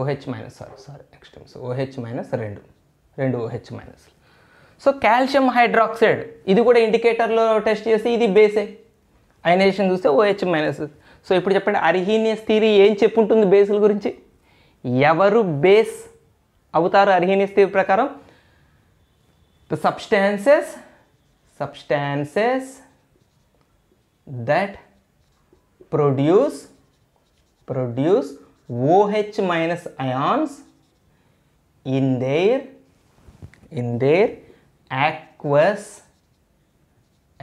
O H minus sorry sorry next O H minus రెండు రెండు O H minus so calcium hydroxide ఇది కూడా ఇండికేటర్లో టెస్ట్ చేసి ఇది బేసే అయినేషన్ చూస్తే ఓహెచ్ మైనస్ సో ఇప్పుడు చెప్పండి అర్హీనియస్ థీరీ ఏం చెప్పుంటుంది బేసుల గురించి ఎవరు బేస్ अवतार अर्हीन स्थित प्रकार तो substances substances that produce produce O H minus ions in their in their aqueous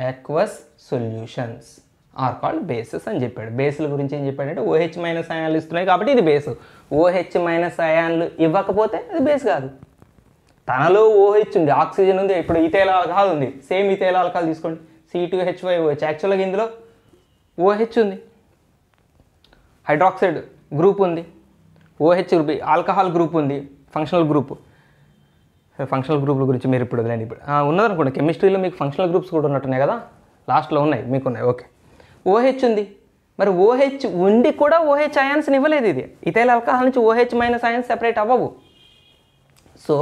aqueous solutions are called bases అని చెప్పాడు బేసుల గురించి ఏం చెప్పాడంటే ఓహెచ్ మైనస్ అయాన్లు ఇస్తున్నాయి కాబట్టి ఇది బేసు ఓహెచ్ మైనస్ అయాన్లు ఇవ్వకపోతే అది బేస్ కాదు తనలో ఓహెచ్ ఉంది ఆక్సిజన్ ఉంది ఇప్పుడు ఇథైల్ ఆల్కహాల్ ఉంది సేమ్ ఇథైల్ ఆల్కహాల్ తీసుకోండి C two H five O H యాక్చువల్గా ఇందులో ఓహెచ్ ఉంది హైడ్రాక్సైడ్ గ్రూప్ ఉంది ఓహెచ్ గ్రూప్ ఆల్కహాల్ గ్రూప్ ఉంది ఫంక్షనల్ గ్రూప్ ఫంక్షనల్ గ్రూపుల గురించి మీరు ఇప్పుడు వదిలేండి ఇప్పుడు ఉన్నదనుకోండి కెమిస్ట్రీలో మీకు ఫంక్షనల్ గ్రూప్స్ కూడా ఉన్నట్టున్నాయి కదా లాస్ట్లో ఉన్నాయి మీకు ఉన్నాయి ఓకే ఓహెచ్ ఉంది మరి ఓహెచ్ ఉండి కూడా ఓహెచ్ అయాన్స్ని ఇవ్వలేదు ఇది ఇథైల్ ఆల్కహాల్ నుంచి ఓహెచ్ మైనస్ అయాన్స్ సెపరేట్ అవ్వవు సో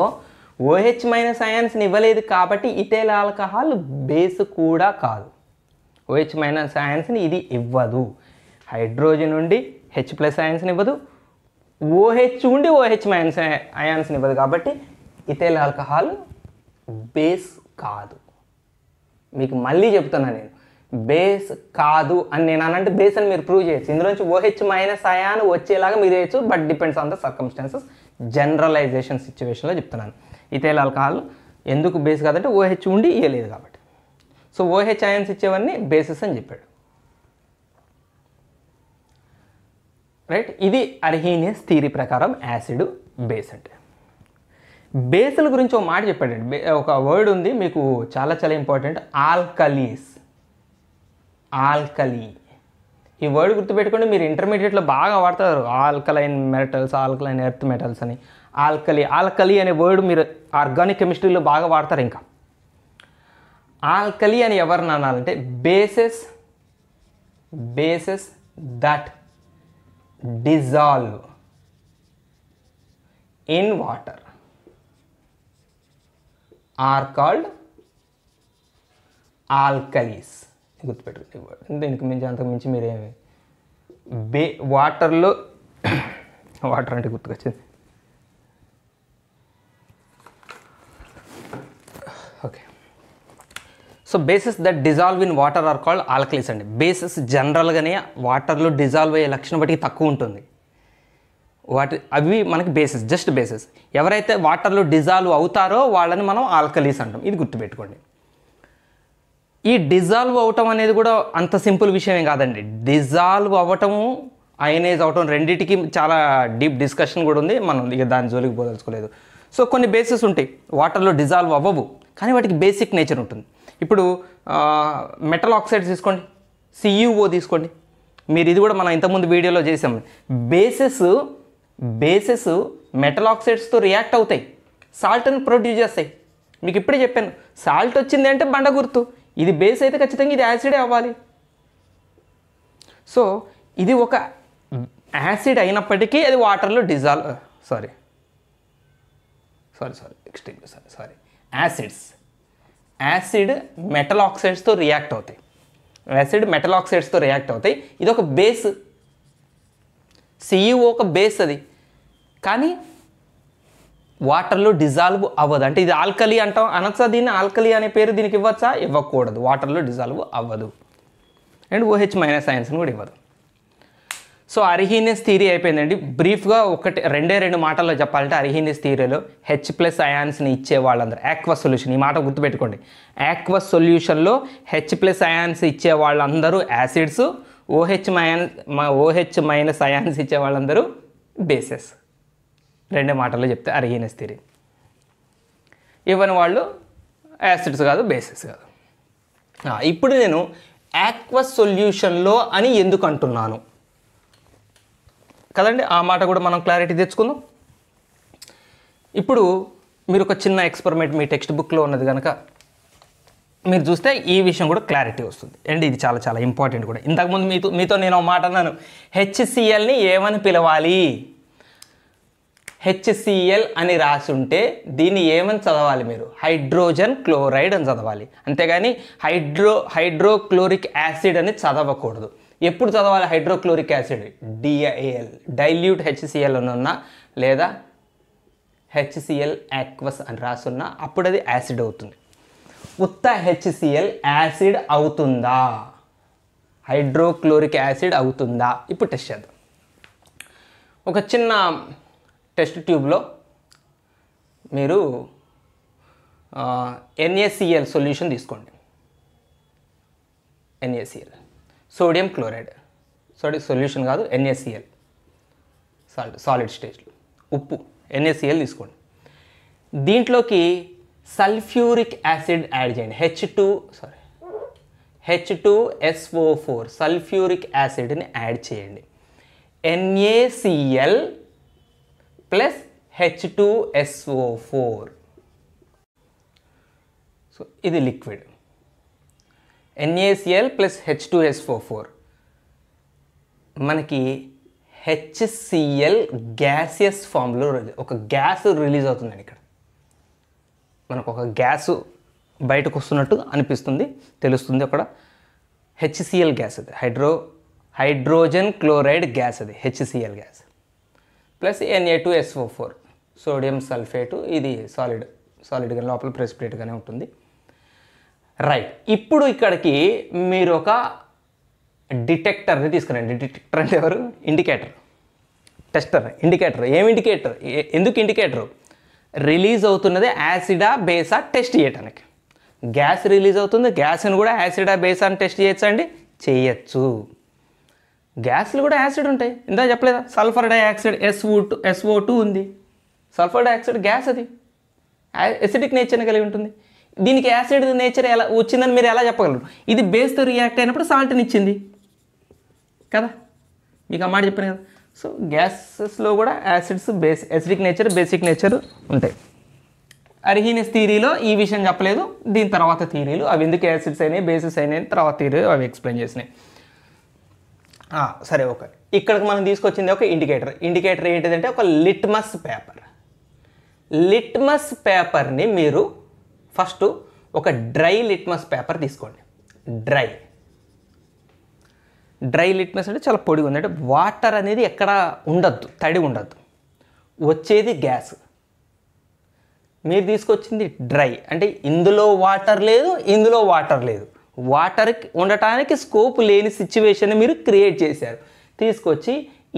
ఓహెచ్ మైనస్ అయాన్స్ని ఇవ్వలేదు కాబట్టి ఇథైల్ ఆల్కహాల్ బేస్ కూడా కాదు ఓహెచ్ మైనస్ అయాన్స్ని ఇది ఇవ్వదు హైడ్రోజన్ ఉండి హెచ్ ప్లస్ అయాన్స్ని ఇవ్వదు ఓహెచ్ ఉండి ఓహెచ్ మైనస్ అయాన్స్ని ఇవ్వదు కాబట్టి ఇథైల్ ఆల్కహాల్ బేస్ కాదు మీకు మళ్ళీ చెప్తున్నా నేను బేస్ కాదు అని నేను అనంటే బేస్ అని మీరు ప్రూవ్ చేయొచ్చు నుంచి ఓహెచ్ మైనస్ అయాన్ వచ్చేలాగా మీరు చేయొచ్చు but depends on the circumstances generalization సిచ్యువేషన్లో చెప్తున్నాను ఇథైల్ ఆల్కహాల్ ఎందుకు బేస్ కాదంటే ఓహెచ్ ఉండి ఇయ్యలేదు కాబట్టి సో ఓహెచ్ అయాన్స్ ఇచ్చేవన్నీ బేసెస్ అని చెప్పాడు రైట్ ఇది అర్హీనియస్ థీరీ ప్రకారం యాసిడ్ బేస్ అంటే బేసుల గురించి ఒక మాట చెప్పాడండి ఒక వర్డ్ ఉంది మీకు చాలా చాలా ఇంపార్టెంట్ ఆల్కలీస్ ఆల్కలీ ఈ వర్డ్ గుర్తుపెట్టుకోండి మీరు ఇంటర్మీడియట్లో బాగా వాడతారు alkaline metals alkaline earth metals అని ఆల్కలీ ఆల్కలీ అనే వర్డ్ మీరు ఆర్గానిక్ కెమిస్ట్రీలో బాగా వాడతారు ఇంకా ఆల్కలీ అని ఎవరిని అనాలంటే bases bases that dissolve in water are called alkalis గుర్తుపెట్టుకోండి దీనికి మించి అంతకు మించి మీరేమి బే వాటర్లో <coughs> వాటర్ అంటే గుర్తుకొచ్చింది okay so bases that dissolve in water are called alkalis అండి బేసిస్ జనరల్గానే వాటర్లో డిజాల్వ్ అయ్యే లక్షణం బట్టి తక్కువ ఉంటుంది వాటి అవి మనకి బేసిస్ జస్ట్ బేసిస్ ఎవరైతే వాటర్లో డిజాల్వ్ అవుతారో వాళ్ళని మనం ఆల్కలీస్ అంటాం ఇది గుర్తుపెట్టుకోండి ఈ డిజాల్వ్ అవటం అనేది కూడా అంత సింపుల్ విషయమే కాదండి డిజాల్వ్ అవ్వటము అయనేజ్ అవటం రెండింటికి చాలా డీప్ డిస్కషన్ కూడా ఉంది మనం ఇక దాని జోలికి పోదలుచుకోలేదు సో కొన్ని బేసిస్ ఉంటాయి వాటర్లో డిజాల్వ్ అవ్వవు కానీ వాటికి బేసిక్ నేచర్ ఉంటుంది ఇప్పుడు మెటల్ ఆక్సైడ్ తీసుకోండి సియుఓ తీసుకోండి మీరు ఇది కూడా మనం ఇంతకుముందు వీడియోలో చేసాం బేసెస్ బేసెస్ మెటల్ ఆక్సైడ్స్తో రియాక్ట్ అవుతాయి సాల్ట్ని ప్రొడ్యూస్ చేస్తాయి మీకు ఇప్పుడే చెప్పాను సాల్ట్ వచ్చింది అంటే బండ గుర్తు ఇది బేస్ అయితే ఖచ్చితంగా ఇది యాసిడే అవ్వాలి సో ఇది ఒక యాసిడ్ అయినప్పటికీ అది వాటర్లో dissolve sorry sorry sorry extremely sorry sorry acids acid metal ఆక్సైడ్స్తో రియాక్ట్ అవుతాయి యాసిడ్ మెటల్ ఆక్సైడ్స్తో రియాక్ట్ అవుతాయి ఇది ఒక బేస్ సియు e ఒక బేస్ అది కానీ వాటర్లో డిజాల్వ్ అవ్వదు అంటే ఇది ఆల్కలీ అంటాం అనొచ్చా దీన్ని ఆల్కలి అనే పేరు దీనికి ఇవ్వచ్చా ఇవ్వకూడదు వాటర్లో డిజాల్వ్ అవ్వదు అండ్ ఓహెచ్ మైనస్ అయన్స్ని కూడా ఇవ్వదు సో అరిహీనియస్ థీరీ అయిపోయిందండి బ్రీఫ్గా ఒకటి రెండే రెండు మాటల్లో చెప్పాలంటే అరిహీనియస్ థీరీలో హెచ్ ప్లస్ అయాన్స్ని ఇచ్చే వాళ్ళందరూ యాక్వ సొల్యూషన్ ఈ మాట గుర్తుపెట్టుకోండి యాక్వస్ సొల్యూషన్లో హెచ్ ప్లస్ అయాన్స్ ఇచ్చే వాళ్ళందరూ యాసిడ్స్ ఓహెచ్ మయాన్ ఓహెచ్ మైనస్ అయాన్స్ ఇచ్చే వాళ్ళందరూ బేసెస్ రెండే మాటల్లో చెప్తే అర్హీనస్ థిరీ ఇవ్వని వాళ్ళు యాసిడ్స్ కాదు బేసిస్ కాదు ఇప్పుడు నేను యాక్వస్ సొల్యూషన్లో అని ఎందుకు అంటున్నాను కదండి ఆ మాట కూడా మనం క్లారిటీ తెచ్చుకుందాం ఇప్పుడు మీరు ఒక చిన్న ఎక్స్పెరిమెంట్ మీ టెక్స్ట్ బుక్లో ఉన్నది కనుక మీరు చూస్తే ఈ విషయం కూడా క్లారిటీ వస్తుంది అండ్ ఇది చాలా చాలా ఇంపార్టెంట్ కూడా ఇంతకుముందు మీతో మీతో నేను మాట అన్నాను హెచ్సిఎల్ని ఏమని పిలవాలి హెచ్సిఎల్ అని రాసి ఉంటే దీన్ని ఏమని చదవాలి మీరు హైడ్రోజన్ క్లోరైడ్ అని చదవాలి అంతేగాని హైడ్రో హైడ్రోక్లోరిక్ యాసిడ్ అని చదవకూడదు ఎప్పుడు చదవాలి hydrochloric acid D I L dilute HCl అని ఉన్నా లేదా హెచ్సిఎల్ యాక్వస్ అని రాసున్నా అప్పుడు అది యాసిడ్ అవుతుంది ఉత్త హెచ్సిఎల్ యాసిడ్ అవుతుందా హైడ్రోక్లోరిక్ యాసిడ్ అవుతుందా ఇప్పుడు టెస్ట్ చేద్దాం ఒక చిన్న టెస్ట్ ట్యూబ్లో మీరు ఎన్ఏసిఎల్ సొల్యూషన్ తీసుకోండి N A C L sodium chloride sorry solution కాదు ఎన్ఏసిఎల్ సాల్ట్ సాలిడ్ స్టేజ్లో ఉప్పు ఎన్ఏసిఎల్ తీసుకోండి దీంట్లోకి సల్ఫ్యూరిక్ యాసిడ్ యాడ్ చేయండి H two sorry H two S O four sulphuric యాసిడ్ని యాడ్ చేయండి N A C L plus H two S O four so ఇది liquid N A C L plus H two S O four four మనకి H C L gaseous ఫామ్లో ఒక గ్యాస్ రిలీజ్ అవుతుందండి ఇక్కడ మనకు ఒక గ్యాస్ బయటకు వస్తున్నట్టు అనిపిస్తుంది తెలుస్తుంది అక్కడ హెచ్సిఎల్ గ్యాస్ అది హైడ్రో హైడ్రోజన్ క్లోరైడ్ గ్యాస్ అది H C L gas plus N A two S O four sodium sulphate ఇది సాలిడ్ సాలిడ్గా లోపల ప్రెసిపిటేట్గానే ఉంటుంది రైట్ ఇప్పుడు ఇక్కడికి మీరు ఒక డిటెక్టర్ని తీసుకురండి డిటెక్టర్ అంటే ఎవరు ఇండికేటర్ టెస్టర్ ఇండికేటర్ ఏం ఇండికేటర్ ఎందుకు ఇండికేటర్ రిలీజ్ అవుతున్నది యాసిడా బేసా టెస్ట్ చేయటానికి గ్యాస్ రిలీజ్ అవుతుంది గ్యాస్ని కూడా యాసిడా బేసా అని టెస్ట్ చేయొచ్చండి చేయొచ్చు గ్యాస్లు కూడా యాసిడ్ ఉంటాయి ఇందా చెప్పలేదా sulphur dioxide S O two S O two ఉంది సల్ఫర్ డైఆక్సైడ్ గ్యాస్ అది ఎసిడిక్ నేచర్ని కలిగి ఉంటుంది దీనికి యాసిడ్ నేచర్ ఎలా వచ్చిందని మీరు ఎలా చెప్పగలరు ఇది బేస్తో రియాక్ట్ అయినప్పుడు సాల్ట్ని ఇచ్చింది కదా మీకు ఆ మాట చెప్పాను కదా సో గ్యాసెస్లో కూడా acids base acidic nature basic nature ఉంటాయి అర్హీనస్ థీరీలో ఈ విషయం చెప్పలేదు దీని తర్వాత థీరీలు అవి ఎందుకు యాసిడ్స్ అయినాయి బేసిస్ అయినాయి తర్వాత థీరీ అవి ఎక్స్ప్లెయిన్ చేసినాయి సరే ఓకే ఇక్కడికి మనం తీసుకొచ్చింది ఒక ఇండికేటర్ ఇండికేటర్ ఏంటిదంటే ఒక లిట్మస్ పేపర్ లిట్మస్ పేపర్ని మీరు ఫస్ట్ ఒక డ్రై లిట్మస్ పేపర్ తీసుకోండి డ్రై డ్రై లిట్మస్ అంటే చాలా పొడిగా ఉంది అంటే వాటర్ అనేది ఎక్కడ ఉండద్దు తడి ఉండద్దు వచ్చేది గ్యాస్ మీరు తీసుకొచ్చింది డ్రై అంటే ఇందులో వాటర్ లేదు ఇందులో వాటర్ లేదు వాటర్కి ఉండటానికి స్కోప్ లేని సిచ్యువేషన్ మీరు క్రియేట్ చేశారు తీసుకొచ్చి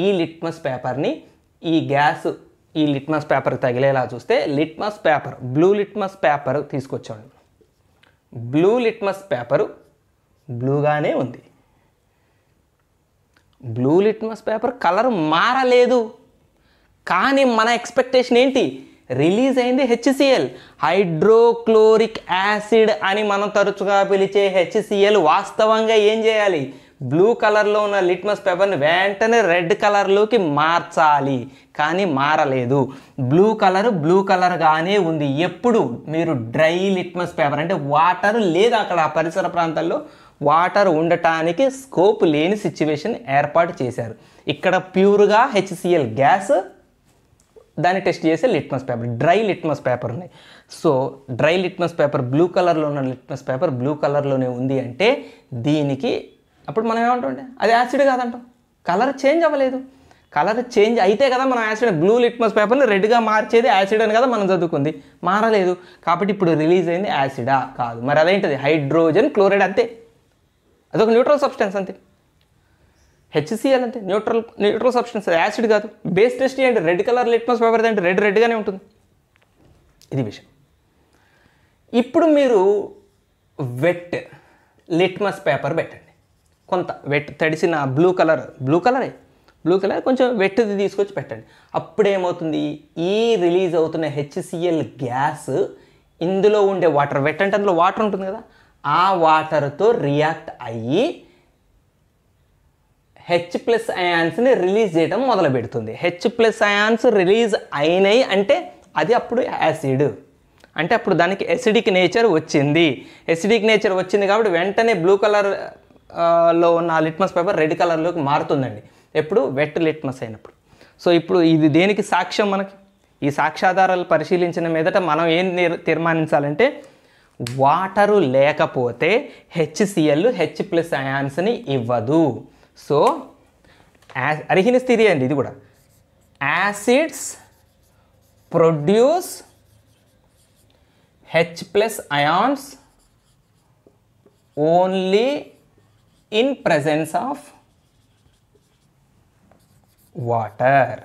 ఈ లిట్మస్ పేపర్ని ఈ గ్యాస్ ఈ లిట్మస్ పేపర్ తగిలేలా చూస్తే litmus paper blue litmus paper తీసుకొచ్చాడు బ్లూ లిట్మస్ పేపరు బ్లూగానే ఉంది బ్లూ లిట్మస్ పేపర్ కలర్ మారలేదు కానీ మన ఎక్స్పెక్టేషన్ ఏంటి రిలీజ్ అయింది హెచ్సిఎల్ హైడ్రోక్లోరిక్ యాసిడ్ అని మనం తరచుగా పిలిచే హెచ్సిఎల్ వాస్తవంగా ఏం చేయాలి బ్లూ కలర్లో ఉన్న లిట్మస్ పేపర్ని వెంటనే రెడ్ కలర్లోకి మార్చాలి కానీ మారలేదు బ్లూ కలర్ బ్లూ కలర్గానే ఉంది ఎప్పుడు మీరు డ్రై లిట్మస్ పేపర్ అంటే వాటర్ లేదు అక్కడ పరిసర ప్రాంతాల్లో వాటర్ ఉండటానికి స్కోప్ లేని సిచ్యువేషన్ ఏర్పాటు చేశారు ఇక్కడ ప్యూర్గా హెచ్సిఎల్ గ్యాస్ దాన్ని టెస్ట్ చేసే litmus paper dry litmus paper ఉన్నాయి so dry litmus paper blue కలర్లో ఉన్న లిట్మస్ పేపర్ బ్లూ కలర్లోనే ఉంది అంటే దీనికి అప్పుడు మనం ఏమంటుండే అది యాసిడ్ కాదంటాం కలర్ చేంజ్ అవ్వలేదు కలర్ చేంజ్ అయితే కదా మనం యాసిడ్ బ్లూ లిట్మస్ పేపర్ని రెడ్గా మార్చేది యాసిడ్ అని కదా మనం చదువుకుంది మారలేదు కాబట్టి ఇప్పుడు రిలీజ్ అయింది యాసిడా కాదు మరి అదేంటిది హైడ్రోజన్ క్లోరైడ్ అంతే అదొక న్యూట్రల్ సబ్స్టెన్స్ అంతే హెచ్సిఎల్ అంటే న్యూట్రల్ న్యూట్రల్ సబ్స్టెన్స్ యాసిడ్ కాదు బేస్ టెస్ట్ అంటే రెడ్ కలర్ లిట్మస్ పేపర్ అంటే రెడ్ రెడ్గానే ఉంటుంది ఇది విషయం ఇప్పుడు మీరు వెట్ లిట్మస్ పేపర్ పెట్టండి కొంత వెట్ తడిసిన బ్లూ కలర్ బ్లూ కలరే బ్లూ కలర్ కొంచెం వెట్ది తీసుకొచ్చి పెట్టండి అప్పుడేమవుతుంది ఈ రిలీజ్ అవుతున్న హెచ్సిఎల్ గ్యాస్ ఇందులో ఉండే వాటర్ వెట్ అంటే అందులో వాటర్ ఉంటుంది కదా ఆ వాటర్తో రియాక్ట్ అయ్యి హెచ్ ప్లస్ అయాన్స్ని రిలీజ్ చేయడం మొదలు పెడుతుంది హెచ్ ప్లస్ అయాన్స్ రిలీజ్ అయినాయి అంటే అది అప్పుడు యాసిడ్ అంటే అప్పుడు దానికి ఎసిడిక్ నేచర్ వచ్చింది ఎసిడిక్ నేచర్ వచ్చింది కాబట్టి వెంటనే బ్లూ కలర్ లో ఉన్న లిట్మస్ పేపర్ రెడ్ కలర్లోకి మారుతుందండి ఎప్పుడు వెట్ లిట్మస్ అయినప్పుడు సో ఇప్పుడు ఇది దేనికి సాక్ష్యం మనకి ఈ సాక్ష్యాధారాలు పరిశీలించిన మీదట మనం ఏం తీర్మానించాలంటే వాటరు లేకపోతే హెచ్సిఎల్ హెచ్ ప్లస్ అయాన్స్ని ఇవ్వదు సో అరిహిన స్థితి అండి ఇది కూడా acids produce H plus ions only in presence of water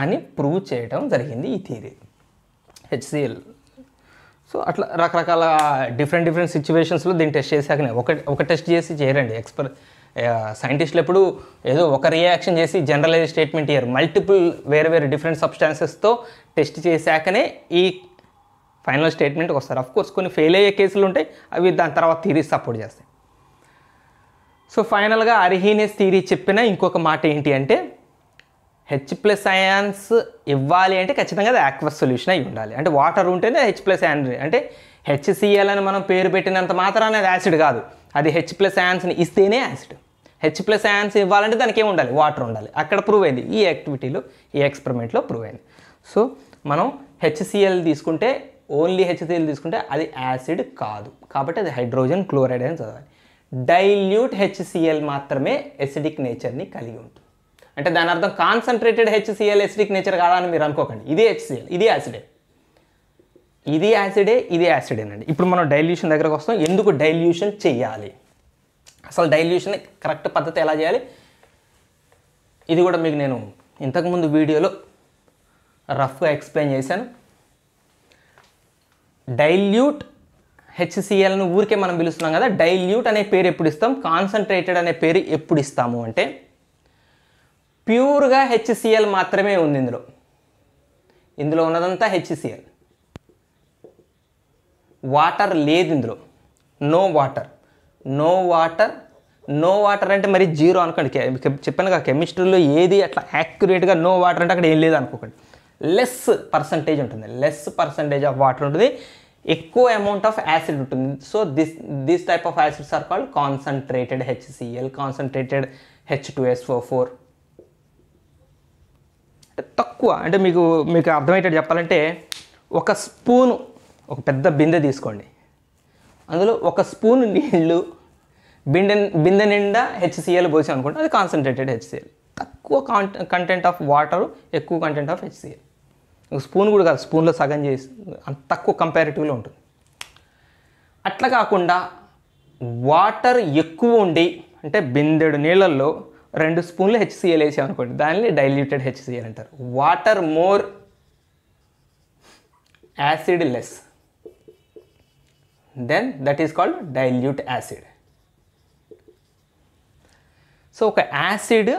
అని ప్రూవ్ చేయడం జరిగింది ఈ థీరీ హెచ్సిఎల్ సో అట్లా రకరకాల డిఫరెంట్ డిఫరెంట్ సిచ్యువేషన్స్లో దీన్ని టెస్ట్ చేశాకనే ఒక ఒక టెస్ట్ చేసి చేయరండి ఎక్స్పర్ సైంటిస్టులు ఎప్పుడు ఏదో ఒక రియాక్షన్ చేసి జనరలైజ్ స్టేట్మెంట్ ఇయ్యారు మల్టిపుల్ వేరు వేరు డిఫరెంట్ సబ్స్టాన్సెస్తో టెస్ట్ చేశాకనే ఈ ఫైనల్ స్టేట్మెంట్కి వస్తారు అఫ్ కోర్స్ కొన్ని ఫెయిల్ అయ్యే కేసులు ఉంటాయి అవి దాని తర్వాత థీరీస్ సపోర్ట్ చేస్తాయి సో ఫైనల్గా అర్హీనెస్ థీరీ చెప్పిన ఇంకొక మాట ఏంటి అంటే హెచ్ ప్లస్ అయాన్స్ ఇవ్వాలి అంటే ఖచ్చితంగా అది యాక్వస్ సొల్యూషన్ అయి ఉండాలి అంటే వాటర్ ఉంటేనే హెచ్ ప్లస్ అయాన్ అంటే హెచ్సిఎల్ అని మనం పేరు పెట్టినంత మాత్రం అది యాసిడ్ కాదు అది హెచ్ ప్లస్ అయాన్స్ని ఇస్తేనే యాసిడ్ హెచ్ ప్లస్ యాన్స్ ఇవ్వాలంటే దానికి ఏమి ఉండాలి వాటర్ ఉండాలి అక్కడ ప్రూవ్ అయింది ఈ యాక్టివిటీలో ఈ ఎక్స్పెరిమెంట్లో ప్రూవ్ అయింది సో మనం హెచ్సిఎల్ తీసుకుంటే ఓన్లీ హెచ్సిఎల్ తీసుకుంటే అది యాసిడ్ కాదు కాబట్టి అది హైడ్రోజన్ క్లోరైడ్ అని చదవాలి డైల్యూట్ హెచ్సిఎల్ మాత్రమే ఎసిడిక్ నేచర్ని కలిగి ఉంటుంది అంటే దాని అర్థం కాన్సన్ట్రేటెడ్ హెచ్సిఎల్ ఎసిడిక్ నేచర్ కాదని మీరు అనుకోకండి ఇది హెచ్సిఎల్ ఇది యాసిడే ఇది యాసిడే ఇది యాసిడేనండి ఇప్పుడు మనం డైల్యూషన్ దగ్గరకు వస్తాం ఎందుకు డైల్యూషన్ చేయాలి అసలు డైల్యూషన్ కరెక్ట్ పద్ధతి ఎలా చేయాలి ఇది కూడా మీకు నేను ఇంతకుముందు వీడియోలో రఫ్గా ఎక్స్ప్లెయిన్ చేశాను డైల్యూట్ హెచ్సిఎల్ను ఊరికే మనం పిలుస్తున్నాం కదా డైల్యూట్ అనే పేరు ఎప్పుడు ఇస్తాం కాన్సన్ట్రేటెడ్ అనే పేరు ఎప్పుడు ఇస్తాము అంటే ప్యూర్గా హెచ్సిఎల్ మాత్రమే ఉంది ఇందులో ఇందులో ఉన్నదంతా హెచ్సిఎల్ వాటర్ లేదు ఇందులో no water no water no water అంటే మరి జీరో అనుకోండి చెప్పాను కదా కెమిస్ట్రీలో ఏది అట్లా యాక్యురేట్గా నో వాటర్ అంటే అక్కడ ఏం లేదు అనుకోకండి లెస్ పర్సంటేజ్ ఉంటుంది లెస్ పర్సంటేజ్ ఆఫ్ వాటర్ ఉంటుంది ఎక్కువ అమౌంట్ ఆఫ్ యాసిడ్ ఉంటుంది so this this type of acids are called concentrated HCl concentrated H two S four four అంటే తక్కువ అంటే మీకు మీకు అర్థమయ్యేటట్టు చెప్పాలంటే ఒక స్పూను ఒక పెద్ద బిందె తీసుకోండి అందులో ఒక స్పూన్ నీళ్లు బిండె బిందె నిండా హెచ్సిఎల్ పోసాం అనుకుంటే అది కాన్సన్ట్రేటెడ్ హెచ్సిఎల్ తక్కువ కంటెంట్ ఆఫ్ వాటర్ ఎక్కువ కంటెంట్ ఆఫ్ హెచ్సిఎల్ స్పూన్ కూడా కాదు స్పూన్లో సగం చేసి అంత తక్కువ కంపారిటివ్లో ఉంటుంది అట్లా కాకుండా వాటర్ ఎక్కువ ఉండి అంటే బిందెడు నీళ్ళల్లో రెండు స్పూన్లు హెచ్సిఎల్ వేసాం అనుకోండి దానిని డైల్యూటెడ్ హెచ్సిఎల్ అంటారు water more acid less then that is called dilute acid so ఒక యాసిడ్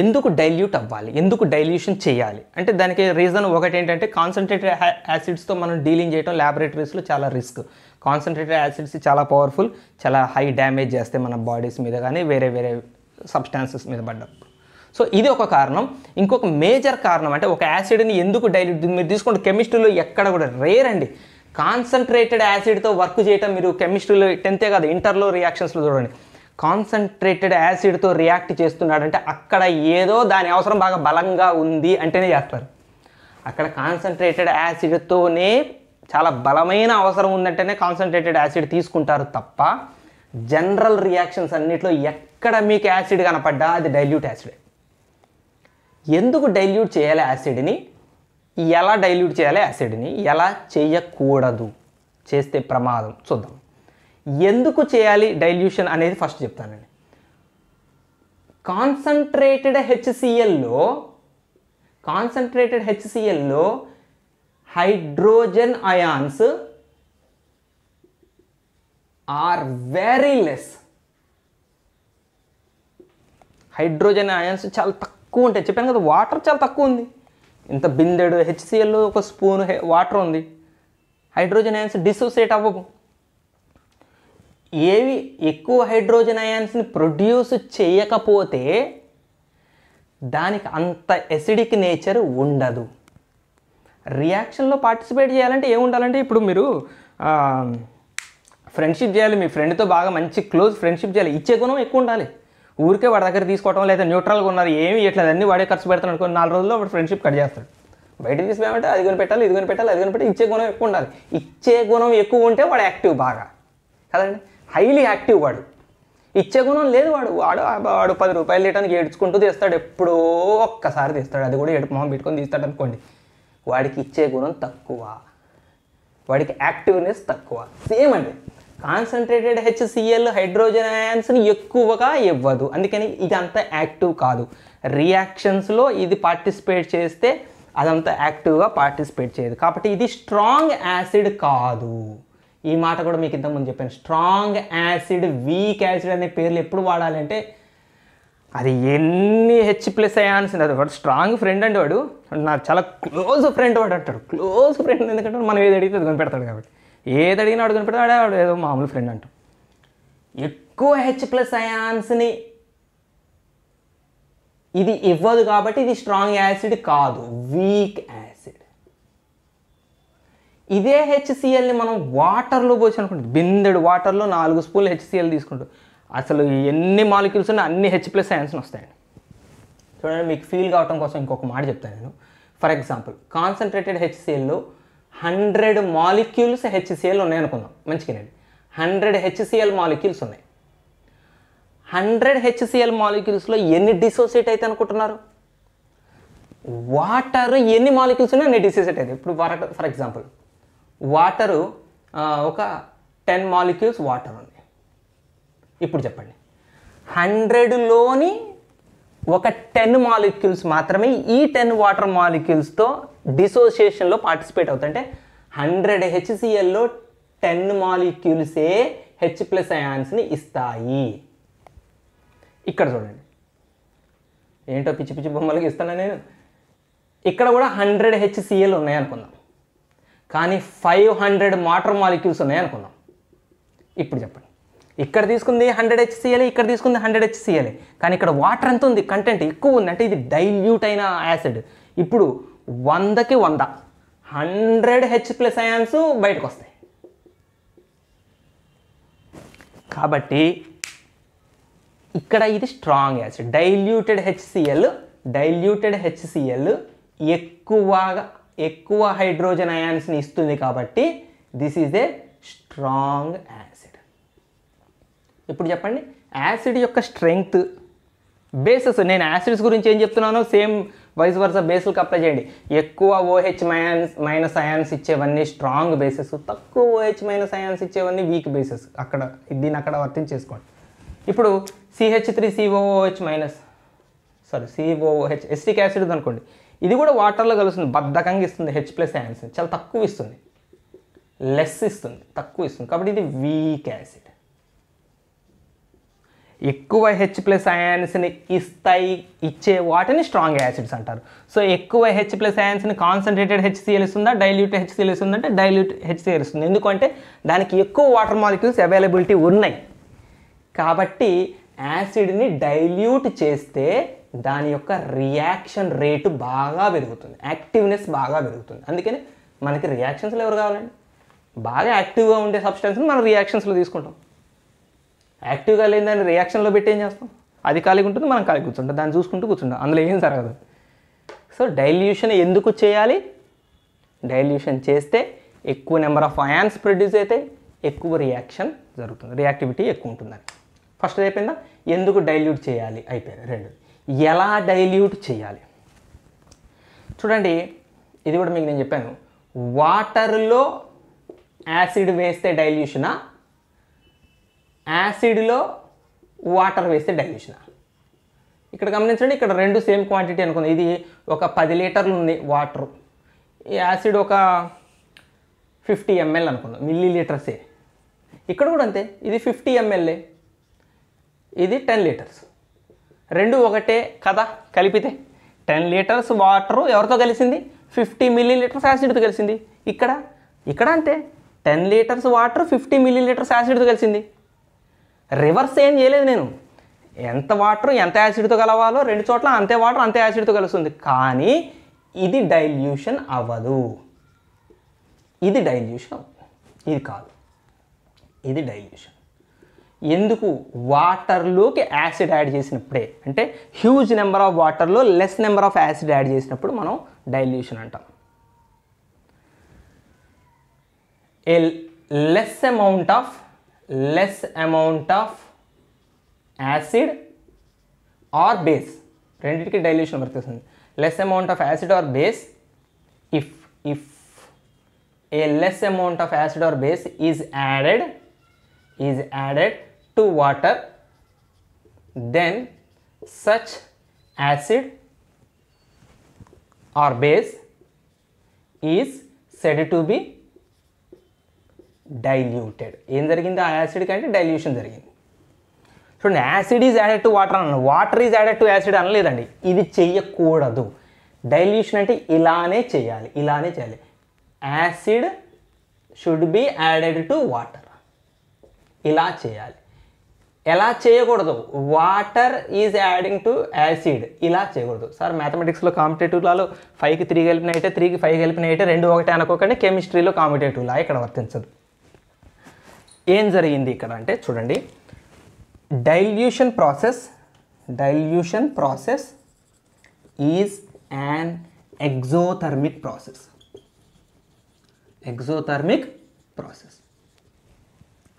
ఎందుకు డైల్యూట్ అవ్వాలి ఎందుకు డైల్యూషన్ చేయాలి అంటే దానికి రీజన్ ఒకటి ఏంటంటే కాన్సన్ట్రేటెడ్ యాసిడ్స్తో మనం డీలింగ్ చేయడం ల్యాబొరేటరీస్లో చాలా రిస్క్ కాన్సన్ట్రేటెడ్ యాసిడ్స్ చాలా పవర్ఫుల్ చాలా హై డ్యామేజ్ చేస్తాయి మన బాడీస్ మీద కానీ వేరే వేరే సబ్స్టాన్సెస్ మీద పడ్డప్పుడు సో ఇది ఒక కారణం ఇంకొక మేజర్ కారణం అంటే ఒక యాసిడ్ని ఎందుకు డైల్యూట్ మీరు తీసుకుంటే కెమిస్ట్రీలో ఎక్కడ కూడా రేర్ అండి కాన్సన్ట్రేటెడ్ యాసిడ్తో వర్క్ చేయటం మీరు కెమిస్ట్రీలో టెన్తే కాదు ఇంటర్లో రియాక్షన్స్లో చూడండి కాన్సన్ట్రేటెడ్ యాసిడ్తో రియాక్ట్ చేస్తున్నాడంటే అక్కడ ఏదో దాని అవసరం బాగా బలంగా ఉంది అంటేనే చేస్తారు అక్కడ కాన్సన్ట్రేటెడ్ యాసిడ్తోనే చాలా బలమైన అవసరం ఉందంటేనే కాన్సన్ట్రేటెడ్ యాసిడ్ తీసుకుంటారు తప్ప జనరల్ రియాక్షన్స్ అన్నింటిలో ఎక్కడ మీకు యాసిడ్ కనపడ్డా అది డైల్యూట్ యాసిడ్ ఎందుకు డైల్యూట్ చేయాలి యాసిడ్ని ఎలా డైల్యూట్ చేయాలి యాసిడ్ని ఎలా చేయకూడదు చేస్తే ప్రమాదం చూద్దాం ఎందుకు చేయాలి డైల్యూషన్ అనేది ఫస్ట్ చెప్తానండి కాన్సన్ట్రేటెడ్ హెచ్సిఎల్లో కాన్సన్ట్రేటెడ్ హెచ్సిఎల్లో hydrogen ions are very less hydrogen ions చాలా తక్కువ ఉంటాయి చెప్పాను కదా వాటర్ చాలా తక్కువ ఉంది ఇంత బిందెడు హెచ్సిఎల్ ఒక స్పూన్ వాటర్ ఉంది హైడ్రోజన్ అయాన్స్ డిసోసియేట్ అవ్వవు ఏవి ఎక్కువ హైడ్రోజన్ అయాన్స్ని ప్రొడ్యూస్ చేయకపోతే దానికి అంత ఎసిడిక్ నేచర్ ఉండదు రియాక్షన్లో పార్టిసిపేట్ చేయాలంటే ఏముండాలంటే ఇప్పుడు మీరు ఫ్రెండ్షిప్ చేయాలి మీ ఫ్రెండ్తో బాగా మంచి క్లోజ్ ఫ్రెండ్షిప్ చేయాలి ఇచ్చే గుణం ఎక్కువ ఉండాలి ఊరికే వాడి దగ్గర తీసుకోవటం లేదా న్యూట్రల్గా ఉన్నారు ఏమి ఇట్లా అన్ని వాడే ఖర్చు పెడతాను అనుకుని నాలుగు రోజుల్లో వాడు ఫ్రెండ్షిప్ కట్ చేస్తాడు బయట తీసుకురామంటే అది కనిపెట్టాలి పెట్టాలి ఇది కనిపెట్టాలి పెట్టాలి అది కనిపెట్టి ఇచ్చే గుణం ఎక్కువ ఉండాలి ఇచ్చే గుణం ఎక్కువ ఉంటే వాడు యాక్టివ్ బాగా కదండి హైలీ యాక్టివ్ వాడు ఇచ్చే గుణం లేదు వాడు వాడు వాడు పది రూపాయలు తీయడానికి ఏడ్చుకుంటూ తీస్తాడు ఎప్పుడో ఒక్కసారి తీస్తాడు అది కూడా ఏడుపు మొహం పెట్టుకొని తీస్తాడు అనుకోండి వాడికి ఇచ్చే గుణం తక్కువ వాడికి యాక్టివ్నెస్ తక్కువ సేమ్ అండి కాన్సన్ట్రేటెడ్ హెచ్సిఎల్ హైడ్రోజన్ అయాన్స్ని ఎక్కువగా ఇవ్వదు అందుకని ఇది అంత యాక్టివ్ కాదు రియాక్షన్స్లో ఇది పార్టిసిపేట్ చేస్తే అదంతా యాక్టివ్గా పార్టిసిపేట్ చేయదు కాబట్టి ఇది స్ట్రాంగ్ యాసిడ్ కాదు ఈ మాట కూడా మీకు ఇంతకుముందు చెప్పాను స్ట్రాంగ్ యాసిడ్ వీక్ యాసిడ్ అనే పేర్లు ఎప్పుడు వాడాలంటే అది ఎన్ని హెచ్ ప్లస్ అయాన్సింది అది వాడు స్ట్రాంగ్ ఫ్రెండ్ అంటే వాడు నాకు చాలా క్లోజ్ ఫ్రెండ్ వాడు అంటాడు క్లోజ్ ఫ్రెండ్ ఎందుకంటే మనం ఏది అడిగితే అది కనిపెడతాడు కాబట్టి ఏది అడిగినా అడుగుని పెడితే ఆడ ఏదో మామూలు ఫ్రెండ్ అంటాం ఎక్కువ హెచ్ ప్లస్ అయాన్స్ని ఇది ఇవ్వదు కాబట్టి ఇది స్ట్రాంగ్ యాసిడ్ కాదు వీక్ యాసిడ్ ఇదే హెచ్సిఎల్ని మనం వాటర్లో పోసి అనుకుంటుంది బిందెడు వాటర్లో నాలుగు స్పూన్లు హెచ్సిఎల్ తీసుకుంటాం అసలు ఎన్ని మాలిక్యూల్స్ ఉన్నా అన్ని హెచ్ ప్లస్ అయాన్స్ని వస్తాయండి చూడండి మీకు ఫీల్ కావటం కోసం ఇంకొక మాట చెప్తాను నేను ఫర్ ఎగ్జాంపుల్ కాన్సన్ట్రేటెడ్ హెచ్సిఎల్లో హండ్రెడ్ మాలిక్యూల్స్ హెచ్సిఎల్ ఉన్నాయి అనుకుందాం మంచిగానే హండ్రెడ్ హెచ్సిఎల్ మాలిక్యూల్స్ ఉన్నాయి హండ్రెడ్ హెచ్సిఎల్ మాలిక్యూల్స్లో ఎన్ని డిసోసియేట్ అయితే అనుకుంటున్నారు వాటర్ ఎన్ని మాలిక్యూల్స్ ఉన్నాయి అన్ని డిసోసియేట్ అయితే ఇప్పుడు ఫర్ ఎగ్జాంపుల్ వాటరు ఒక టెన్ మాలిక్యూల్స్ వాటర్ ఉంది ఇప్పుడు చెప్పండి హండ్రెడ్లోని ఒక టెన్ మాలిక్యూల్స్ మాత్రమే ఈ టెన్ వాటర్ మాలిక్యూల్స్తో డిసోసియేషన్లో పార్టిసిపేట్ అవుతాయి అంటే హండ్రెడ్ హెచ్సిఎల్లో టెన్ మాలిక్యూల్సే హెచ్ ప్లస్ అయాన్స్ని ఇస్తాయి ఇక్కడ చూడండి ఏంటో పిచ్చి పిచ్చి బొమ్మలకి ఇస్తాను నేను ఇక్కడ కూడా హండ్రెడ్ హెచ్సిఎల్ ఉన్నాయనుకుందాం కానీ ఫైవ్ హండ్రెడ్ వాటర్ మాలిక్యూల్స్ ఉన్నాయనుకుందాం ఇప్పుడు చెప్పండి ఇక్కడ తీసుకుంది హండ్రెడ్ హెచ్సిఎల్ ఇక్కడ తీసుకుంది హండ్రెడ్ హెచ్ హెచ్సిఎల్ కానీ ఇక్కడ వాటర్ ఎంత ఉంది కంటెంట్ ఎక్కువ ఉంది అంటే ఇది డైల్యూట్ అయిన యాసిడ్ ఇప్పుడు వందకి వంద హండ్రెడ్ హెచ్ ప్లస్ అయాన్స్ బయటకు వస్తాయి కాబట్టి ఇక్కడ ఇది strong acid diluted HCl diluted HCl ఎక్కువగా ఎక్కువ హైడ్రోజన్ అయాన్స్ని ఇస్తుంది కాబట్టి this is a strong acid ఇప్పుడు చెప్పండి యాసిడ్ యొక్క స్ట్రెంగ్త్ బేసెస్ నేను యాసిడ్స్ గురించి ఏం చెప్తున్నానో సేమ్ వైస్ వర్స బేసులకు అప్లై చేయండి ఎక్కువ ఓహెచ్ మైనస్ మైనస్ అయాన్స్ ఇచ్చేవన్నీ స్ట్రాంగ్ బేసెస్ తక్కువ ఓహెచ్ మైనస్ అయాన్స్ ఇచ్చేవన్నీ వీక్ బేసెస్ అక్కడ దీన్ని అక్కడ వర్తించేసుకోండి ఇప్పుడు CH three COOH minus sorry COH acetic acid అనుకోండి ఇది కూడా వాటర్లో కలుస్తుంది బద్ధకంగా ఇస్తుంది హెచ్ ప్లస్ అయాన్స్ చాలా తక్కువ ఇస్తుంది లెస్ ఇస్తుంది తక్కువ ఇస్తుంది కాబట్టి ఇది వీక్ యాసిడ్ ఎక్కువ హెచ్ ప్లస్ అయాన్స్ని ఇస్తాయి ఇచ్చే వాటిని స్ట్రాంగ్ యాసిడ్స్ అంటారు సో ఎక్కువ హెచ్ ప్లస్ అయాన్స్ని కాన్సన్ట్రేటెడ్ హెచ్సిఎల్ ఇస్తుందా డైల్యూట్ హెచ్సిఎల్ ఇస్తుందంటే డైల్యూట్ హెచ్సిఎల్ ఇస్తుంది ఎందుకంటే దానికి ఎక్కువ వాటర్ మాలిక్యూల్స్ అవైలబిలిటీ ఉన్నాయి కాబట్టి యాసిడ్ని డైల్యూట్ చేస్తే దాని యొక్క రియాక్షన్ రేటు బాగా పెరుగుతుంది యాక్టివ్నెస్ బాగా పెరుగుతుంది అందుకని మనకి రియాక్షన్స్లో ఎవరు కావాలండి బాగా యాక్టివ్గా ఉండే సబ్స్టెన్స్ని మనం రియాక్షన్స్లో తీసుకుంటాం యాక్టివ్గా లేని దాన్ని రియాక్షన్లో పెట్టి ఏం చేస్తాం అది ఖాళీగా ఉంటుంది మనం ఖాళీ కూర్చుంటాం దాన్ని చూసుకుంటూ కూర్చుంటాం అందులో ఏం జరగదు సో డైల్యూషన్ ఎందుకు చేయాలి డైల్యూషన్ చేస్తే ఎక్కువ నెంబర్ ఆఫ్ అయాన్స్ ప్రొడ్యూస్ అయితే ఎక్కువ రియాక్షన్ జరుగుతుంది రియాక్టివిటీ ఎక్కువ ఉంటుందని ఫస్ట్ అయిపోయిందా ఎందుకు డైల్యూట్ చేయాలి అయిపోయింది రెండు ఎలా డైల్యూట్ చేయాలి చూడండి ఇది కూడా మీకు నేను చెప్పాను వాటర్లో యాసిడ్ వేస్తే డైల్యూషనా యాసిడ్లో వాటర్ వేస్తే డైల్యూషన్ ఇక్కడ గమనించండి ఇక్కడ రెండు సేమ్ క్వాంటిటీ అనుకుంది ఇది ఒక పది లీటర్లు ఉంది వాటర్ ఈ యాసిడ్ ఒక ఫిఫ్టీ ఎంఎల్ అనుకుందాం మిల్లీ లీటర్సే ఇక్కడ కూడా అంతే ఇది ఫిఫ్టీ ఎంఎల్ఏ ఇది టెన్ లీటర్స్ రెండు ఒకటే కదా కలిపితే టెన్ లీటర్స్ వాటరు ఎవరితో కలిసింది ఫిఫ్టీ మిల్లీ లీటర్స్ యాసిడ్తో కలిసింది ఇక్కడ ఇక్కడ అంతే ten litres water fifty millilitres యాసిడ్తో కలిసింది రివర్స్ ఏం చేయలేదు నేను ఎంత వాటర్ ఎంత యాసిడ్తో కలవాలో రెండు చోట్ల అంతే వాటర్ అంతే యాసిడ్తో కలుస్తుంది కానీ ఇది డైల్యూషన్ అవ్వదు ఇది డైల్యూషన్ ఇది కాదు ఇది డైల్యూషన్ ఎందుకు వాటర్లోకి యాసిడ్ యాడ్ చేసినప్పుడే అంటే హ్యూజ్ నెంబర్ ఆఫ్ వాటర్లో less number of acid add చేసినప్పుడు మనం డైల్యూషన్ అంటాం a less amount of less amount of acid or base rendu dilution varthestundi less amount of acid or base if if a less amount of acid or base is added is added to water then such acid or base is said to be diluted ఏం జరిగింది ఆ acid కంటే dilution జరిగింది చూడండి acid is added to water అన్నాను water is added to acid అనలేదండి ఇది చెయ్యకూడదు డైల్యూషన్ అంటే ఇలానే చేయాలి ఇలానే చేయాలి acid should be added to water ఇలా చేయాలి ఎలా చేయకూడదు water is adding to acid ఇలా చేయకూడదు సార్ మ్యాథమెటిక్స్లో కాంపిటేటివ్లలో ఫైవ్కి త్రీ కలిపినాయి అయితే త్రీకి ఫైవ్ కలిపినాయి అయితే రెండు ఒకటే అనుకోకండి కెమిస్ట్రీలో కాంపిటేటివ్లా ఇక్కడ వర్తించదు ఏం జరిగింది ఇక్కడ అంటే చూడండి dilution process dilution process is an exothermic process exothermic process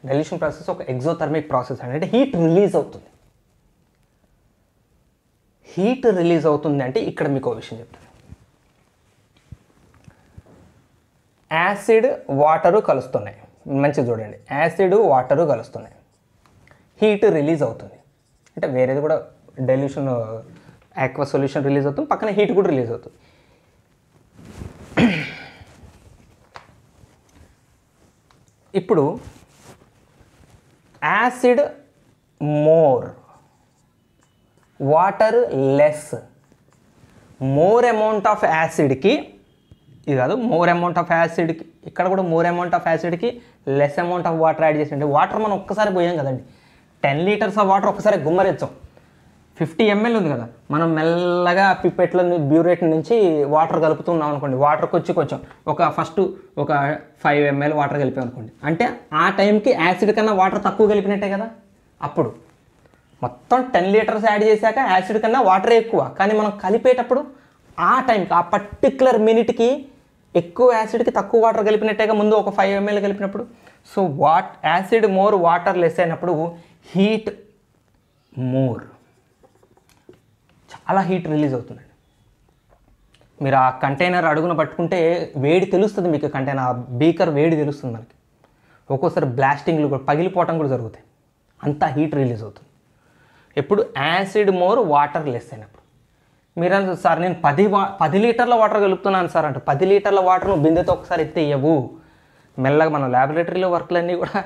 dilution process ఒక ఎగ్జోథర్మిక్ ప్రాసెస్ అంటే హీట్ రిలీజ్ అవుతుంది హీట్ రిలీజ్ అవుతుంది అంటే ఇక్కడ మీకు విషయం చెప్తాను యాసిడ్ వాటరు కలుస్తున్నాయి మంచిది చూడండి యాసిడ్ వాటరు కలుస్తున్నాయి హీట్ రిలీజ్ అవుతుంది అంటే వేరేది కూడా డైల్యూషన్ యాక్వా సొల్యూషన్ రిలీజ్ అవుతుంది పక్కన హీట్ కూడా రిలీజ్ అవుతుంది ఇప్పుడు acid more water less more amount of యాసిడ్కి ఇది కాదు మోర్ అమౌంట్ ఆఫ్ యాసిడ్కి ఇక్కడ కూడా మోర్ అమౌంట్ ఆఫ్ యాసిడ్కి less amount of water add చేసి అంటే వాటర్ మనం ఒక్కసారి పోయాం కదండి టెన్ లీటర్స్ ఆఫ్ వాటర్ ఒక్కసారి గుమ్మరిచ్చాం ఫిఫ్టీ ఎంఎల్ ఉంది కదా మనం మెల్లగా పిప్పెట్ల బ్యూరేట్ నుంచి వాటర్ కలుపుతున్నాం అనుకోండి వాటర్ వచ్చి కొంచెం ఒక ఫస్ట్ ఒక ఫైవ్ ఎంఎల్ వాటర్ కలిపాం అనుకోండి అంటే ఆ టైంకి యాసిడ్ కన్నా వాటర్ తక్కువ కలిపినట్టే కదా అప్పుడు మొత్తం టెన్ లీటర్స్ యాడ్ చేశాక యాసిడ్ కన్నా వాటర్ ఎక్కువ కానీ మనం కలిపేటప్పుడు ఆ టైంకి ఆ పర్టికులర్ మినిట్కి ఎక్కువ యాసిడ్కి తక్కువ వాటర్ కలిపినట్టేగా ముందు ఒక ఫైవ్ ఎంఎల్ కలిపినప్పుడు so what acid more water less అయినప్పుడు హీట్ మోర్ చాలా హీట్ రిలీజ్ అవుతుందండి మీరు ఆ కంటైనర్ అడుగున పట్టుకుంటే వేడి తెలుస్తుంది మీకు కంటైనర్ ఆ బీకర్ వేడి తెలుస్తుంది మనకి ఒక్కోసారి బ్లాస్టింగ్లు కూడా పగిలిపోవటం కూడా జరుగుతాయి అంతా హీట్ రిలీజ్ అవుతుంది ఎప్పుడు యాసిడ్ మోర్ వాటర్ లెస్ అయినప్పుడు మీరు మీరని సార్ నేను పది వా పది లీటర్ల వాటర్ కలుపుతున్నాను సార్ అంటే పది లీటర్ల వాటర్ బిందెతో ఒకసారి ఇవ్వవు మెల్లగా మనం ల్యాబొరేటరీలో వర్క్లన్నీ కూడా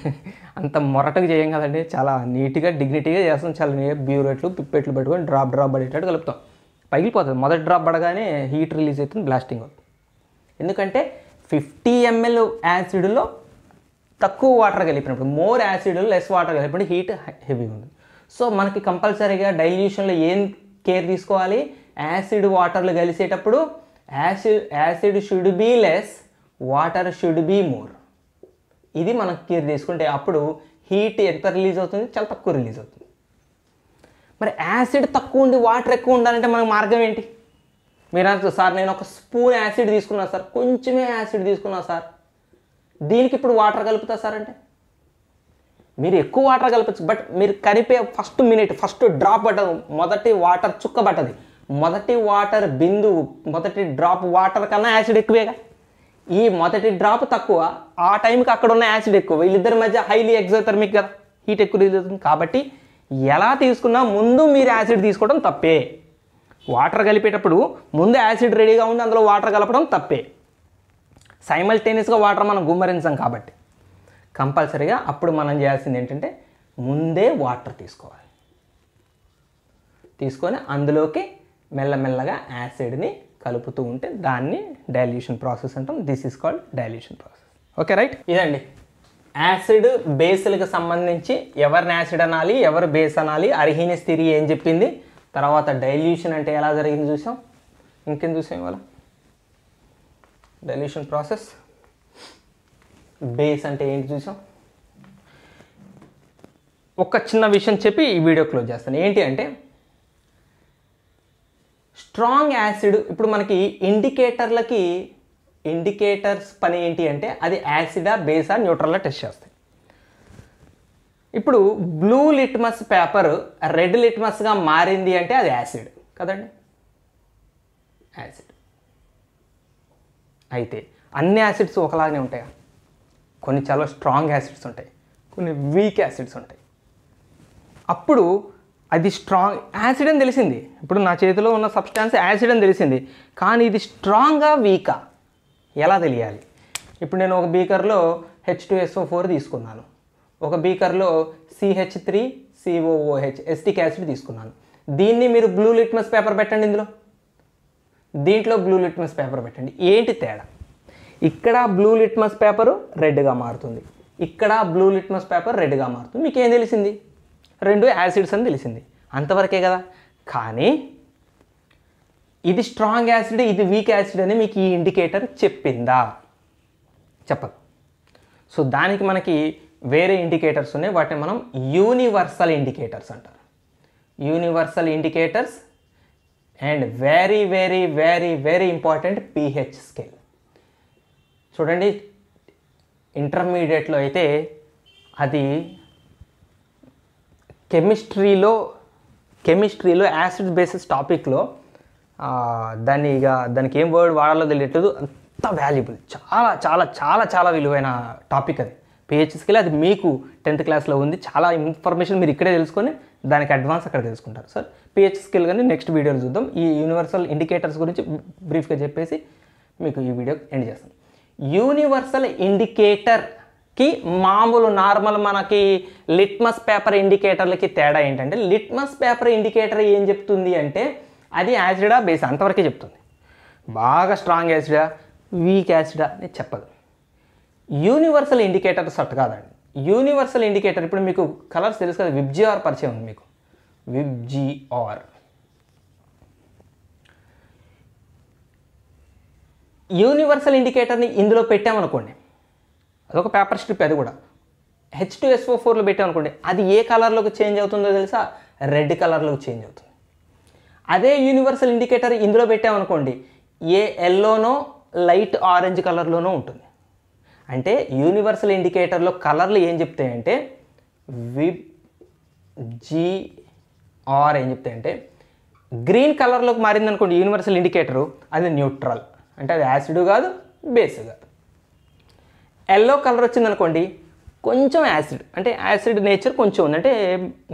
<laughs> అంత మొరటకు చేయం కదండి చాలా నీట్గా డిగ్నిటీగా చేస్తాం చాలా నీట్ బ్యూరెట్లు పిప్పెట్లు పెట్టుకొని డ్రాప్ డ్రాప్ పడేటట్టు కలుపుతాం పగిలిపోతుంది మొదటి డ్రాప్ పడగానే హీట్ రిలీజ్ అవుతుంది బ్లాస్టింగ్ ఎందుకంటే ఫిఫ్టీ ఎంఎల్ యాసిడ్లో తక్కువ వాటర్ కలిపినప్పుడు మోర్ యాసిడ్లో లెస్ వాటర్ కలిపినప్పుడు హీట్ హెవీ ఉంది సో మనకి కంపల్సరీగా డైల్యూషన్లో ఏం కేర్ తీసుకోవాలి యాసిడ్ వాటర్లు కలిసేటప్పుడు acid acid should be less water should be more ఇది మనం కేర్ తీసుకుంటే అప్పుడు హీట్ ఎంత రిలీజ్ అవుతుంది చాలా తక్కువ రిలీజ్ అవుతుంది మరి యాసిడ్ తక్కువ ఉండి వాటర్ ఎక్కువ ఉండాలంటే మనకు మార్గం ఏంటి మీరు అంత సార్ నేను ఒక స్పూన్ యాసిడ్ తీసుకున్నా సార్ కొంచెమే యాసిడ్ తీసుకున్నా సార్ దీనికి ఇప్పుడు వాటర్ కలుపుతా సార్ అంటే మీరు ఎక్కువ వాటర్ కలపచ్చు బట్ మీరు కరిపే ఫస్ట్ మినిట్ ఫస్ట్ డ్రాప్ పట్టదు మొదటి వాటర్ చుక్క పట్టది మొదటి వాటర్ బిందువు మొదటి డ్రాప్ వాటర్ కన్నా యాసిడ్ ఎక్కువేగా ఈ మొదటి డ్రాప్ తక్కువ ఆ టైంకి అక్కడ ఉన్న యాసిడ్ ఎక్కువ వీళ్ళిద్దరి మధ్య హైలీ ఎగ్జోథర్మిక్ కదా హీట్ ఎక్కువ రిలీజ్ అవుతుంది కాబట్టి ఎలా తీసుకున్నా ముందు మీరు యాసిడ్ తీసుకోవడం తప్పే వాటర్ కలిపేటప్పుడు ముందు యాసిడ్ రెడీగా ఉండి అందులో వాటర్ కలపడం తప్పే సైమల్టేనియస్గా వాటర్ మనం గుమ్మరించాం కాబట్టి కంపల్సరీగా అప్పుడు మనం చేయాల్సింది ఏంటంటే ముందే వాటర్ తీసుకోవాలి తీసుకొని అందులోకి మెల్లమెల్లగా యాసిడ్ని కలుపుతూ ఉంటే దాన్ని డైల్యూషన్ ప్రాసెస్ అంటాం this is called dilution process okay right ఇదండి యాసిడ్ బేసులకు సంబంధించి ఎవరిని యాసిడ్ అనాలి ఎవరు బేస్ అనాలి అర్హీని స్థిరి ఏం చెప్పింది తర్వాత డైల్యూషన్ అంటే ఎలా జరిగింది చూసాం ఇంకేం చూసాం ఇవాళ డైల్యూషన్ ప్రాసెస్ బేస్ అంటే ఏంటి చూసాం ఒక చిన్న విషయం చెప్పి ఈ వీడియో క్లోజ్ చేస్తాను ఏంటి అంటే స్ట్రాంగ్ యాసిడ్ ఇప్పుడు మనకి ఇండికేటర్లకి ఇండికేటర్స్ పని ఏంటి అంటే అది యాసిడా బేసా న్యూట్రల్ టెస్ట్ చేస్తాయి ఇప్పుడు బ్లూ లిట్మస్ పేపర్ రెడ్ లిట్మస్గా మారింది అంటే అది యాసిడ్ కదండి యాసిడ్ అయితే అన్ని యాసిడ్స్ ఒకలాగానే ఉంటాయా కొన్ని చాలా స్ట్రాంగ్ యాసిడ్స్ ఉంటాయి కొన్ని వీక్ యాసిడ్స్ ఉంటాయి అప్పుడు అది స్ట్రాంగ్ యాసిడ్ అని తెలిసింది ఇప్పుడు నా చేతిలో ఉన్న సబ్స్టాన్స్ యాసిడ్ అని తెలిసింది కానీ ఇది స్ట్రాంగా వీకా ఎలా తెలియాలి ఇప్పుడు నేను ఒక బీకర్లో హెచ్ టూ ఎస్ఓ ఫోర్ తీసుకున్నాను ఒక బీకర్లో CH three COOH acetic acid తీసుకున్నాను దీన్ని మీరు బ్లూ లిట్మస్ పేపర్ పెట్టండి ఇందులో దీంట్లో బ్లూ లిట్మస్ పేపర్ పెట్టండి ఏంటి తేడా ఇక్కడ బ్లూ లిట్మస్ పేపర్ రెడ్గా మారుతుంది ఇక్కడ బ్లూ లిట్మస్ పేపర్ రెడ్గా మారుతుంది మీకు ఏం తెలిసింది రెండు యాసిడ్స్ అని తెలిసింది అంతవరకే కదా కానీ ఇది స్ట్రాంగ్ యాసిడ్ ఇది వీక్ యాసిడ్ అని మీకు ఈ ఇండికేటర్ చెప్పిందా చెప్పదు సో దానికి మనకి వేరే ఇండికేటర్స్ ఉన్నాయి వాటిని మనం యూనివర్సల్ ఇండికేటర్స్ అంటారు universal indicators and very very very very important pH scale చూడండి ఇంటర్మీడియట్లో అయితే అది కెమిస్ట్రీలో కెమిస్ట్రీలో యాసిడ్ బేసిస్ టాపిక్లో దాన్ని ఇక దానికి ఏం వర్డ్ వాడాలో తెలియట్లేదు అంత వాల్యుబుల్ చాలా చాలా చాలా చాలా విలువైన టాపిక్ అది పిహెచ్ స్కిల్ అది మీకు టెన్త్ క్లాస్లో ఉంది చాలా ఇన్ఫర్మేషన్ మీరు ఇక్కడే తెలుసుకొని దానికి అడ్వాన్స్ అక్కడ తెలుసుకుంటారు సార్ పిహెచ్ స్కిల్ కానీ నెక్స్ట్ వీడియోలు చూద్దాం ఈ యూనివర్సల్ ఇండికేటర్స్ గురించి బ్రీఫ్గా చెప్పేసి మీకు ఈ వీడియో ఎండ్ చేస్తాను యూనివర్సల్ ఇండికేటర్ కి మామూలు నార్మల్ మనకి లిట్మస్ పేపర్ ఇండికేటర్లకి తేడా ఏంటంటే లిట్మస్ పేపర్ ఇండికేటర్ ఏం చెప్తుంది అంటే అది యాసిడా బేస్ అంతవరకే చెప్తుంది బాగా స్ట్రాంగ్ యాసిడా వీక్ యాసిడా అని చెప్పదు యూనివర్సల్ ఇండికేటర్ సట్ కాదండి యూనివర్సల్ ఇండికేటర్ ఇప్పుడు మీకు కలర్స్ తెలుసు కదా విబ్జిఆర్ పరిచయం ఉంది మీకు విబ్జిఆర్ యూనివర్సల్ ఇండికేటర్ని ఇందులో పెట్టామనుకోండి అదొక పేపర్ స్ట్రిప్ అది కూడా హెచ్ టూ ఎస్ఓ ఫోర్లో పెట్టామనుకోండి అది ఏ కలర్లోకి చేంజ్ అవుతుందో తెలుసా రెడ్ కలర్లోకి చేంజ్ అవుతుంది అదే యూనివర్సల్ ఇండికేటర్ ఇందులో పెట్టామనుకోండి ఏ ఎల్లోనో లైట్ ఆరెంజ్ కలర్లోనో ఉంటుంది అంటే యూనివర్సల్ ఇండికేటర్లో కలర్లు ఏం చెప్తాయంటే వి జీ ఆర్ ఏం చెప్తాయంటే గ్రీన్ కలర్లోకి మారిందనుకోండి యూనివర్సల్ ఇండికేటరు అది న్యూట్రల్ అంటే అది యాసిడ్ కాదు బేస్ కాదు ఎల్లో కలర్ వచ్చిందనుకోండి కొంచెం యాసిడ్ అంటే యాసిడ్ నేచర్ కొంచెం ఉంది అంటే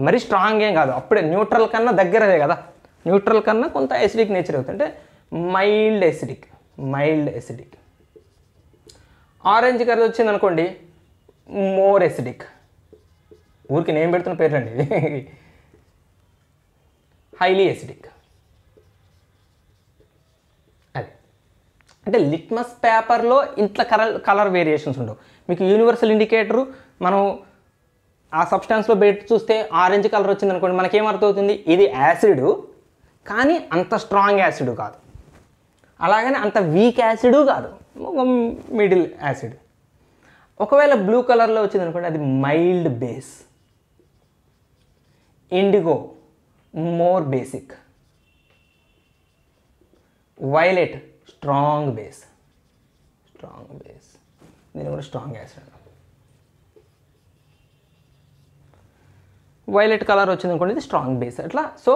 మరీ స్ట్రాంగ్ ఏం కాదు అప్పుడే న్యూట్రల్ కన్నా దగ్గరదే కదా న్యూట్రల్ కన్నా కొంత యాసిడిక్ నేచర్ అవుతుంది అంటే mild acidic mild acidic orange colour వచ్చింది అనుకోండి మోర్ యాసిడిక్ ఊరికి నేను పెడుతున్న పేర్లండి అండి <laughs> హైలీ యాసిడిక్ అంటే లిట్మస్ పేపర్లో ఇంట్లో కలర్ కలర్ వేరియేషన్స్ ఉండవు మీకు యూనివర్సల్ ఇండికేటరు మనం ఆ సబ్స్టాన్స్లో బయట చూస్తే ఆరెంజ్ కలర్ వచ్చింది అనుకోండి మనకేమర్థమవుతుంది ఇది యాసిడ్ కానీ అంత స్ట్రాంగ్ యాసిడ్ కాదు అలాగని అంత వీక్ యాసిడ్ కాదు మిడిల్ యాసిడ్ ఒకవేళ బ్లూ కలర్లో వచ్చింది అనుకోండి అది mild base indigo more basic violet strong base strong base నేను కూడా స్ట్రాంగ్ యాసిడ్ వైలెట్ కలర్ వచ్చింది అనుకోండి ఇది స్ట్రాంగ్ బేస్ అట్లా సో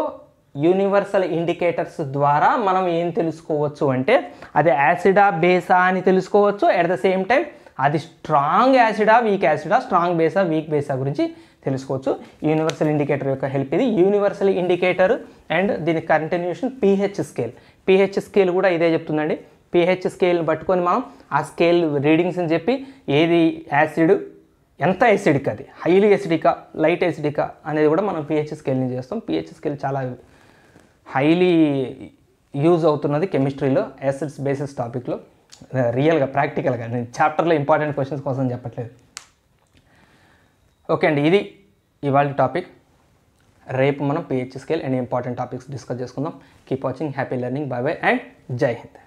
యూనివర్సల్ ఇండికేటర్స్ ద్వారా మనం ఏం తెలుసుకోవచ్చు అంటే అది యాసిడా బేసా అని తెలుసుకోవచ్చు అట్ ద సేమ్ టైం అది స్ట్రాంగ్ యాసిడా వీక్ యాసిడా స్ట్రాంగ్ బేసా వీక్ బేసా గురించి తెలుసుకోవచ్చు యూనివర్సల్ ఇండికేటర్ యొక్క హెల్ప్ ఇది యూనివర్సల్ ఇండికేటర్ అండ్ దీని continuation pH scale pH scale కూడా ఇదే చెప్తుందండి పిహెచ్ స్కేల్ని పట్టుకొని మనం ఆ స్కేల్ రీడింగ్స్ అని చెప్పి ఏది యాసిడ్ ఎంత యాసిడిక్ అది హైలీ యాసిడికా లైట్ ఎసిడికా అనేది కూడా మనం పిహెచ్ స్కేల్ని చేస్తాం పిహెచ్ స్కేల్ చాలా హైలీ యూజ్ అవుతున్నది కెమిస్ట్రీలో యాసిడ్స్ బేసిస్ టాపిక్లో రియల్గా ప్రాక్టికల్గా నేను చాప్టర్లో ఇంపార్టెంట్ క్వశ్చన్స్ కోసం చెప్పట్లేదు ఓకే అండి ఇది ఇవాళ టాపిక్ రేపు మనం pH scale and important topics discuss చేసుకుందాం keep watching happy learning bye bye and జై హింద్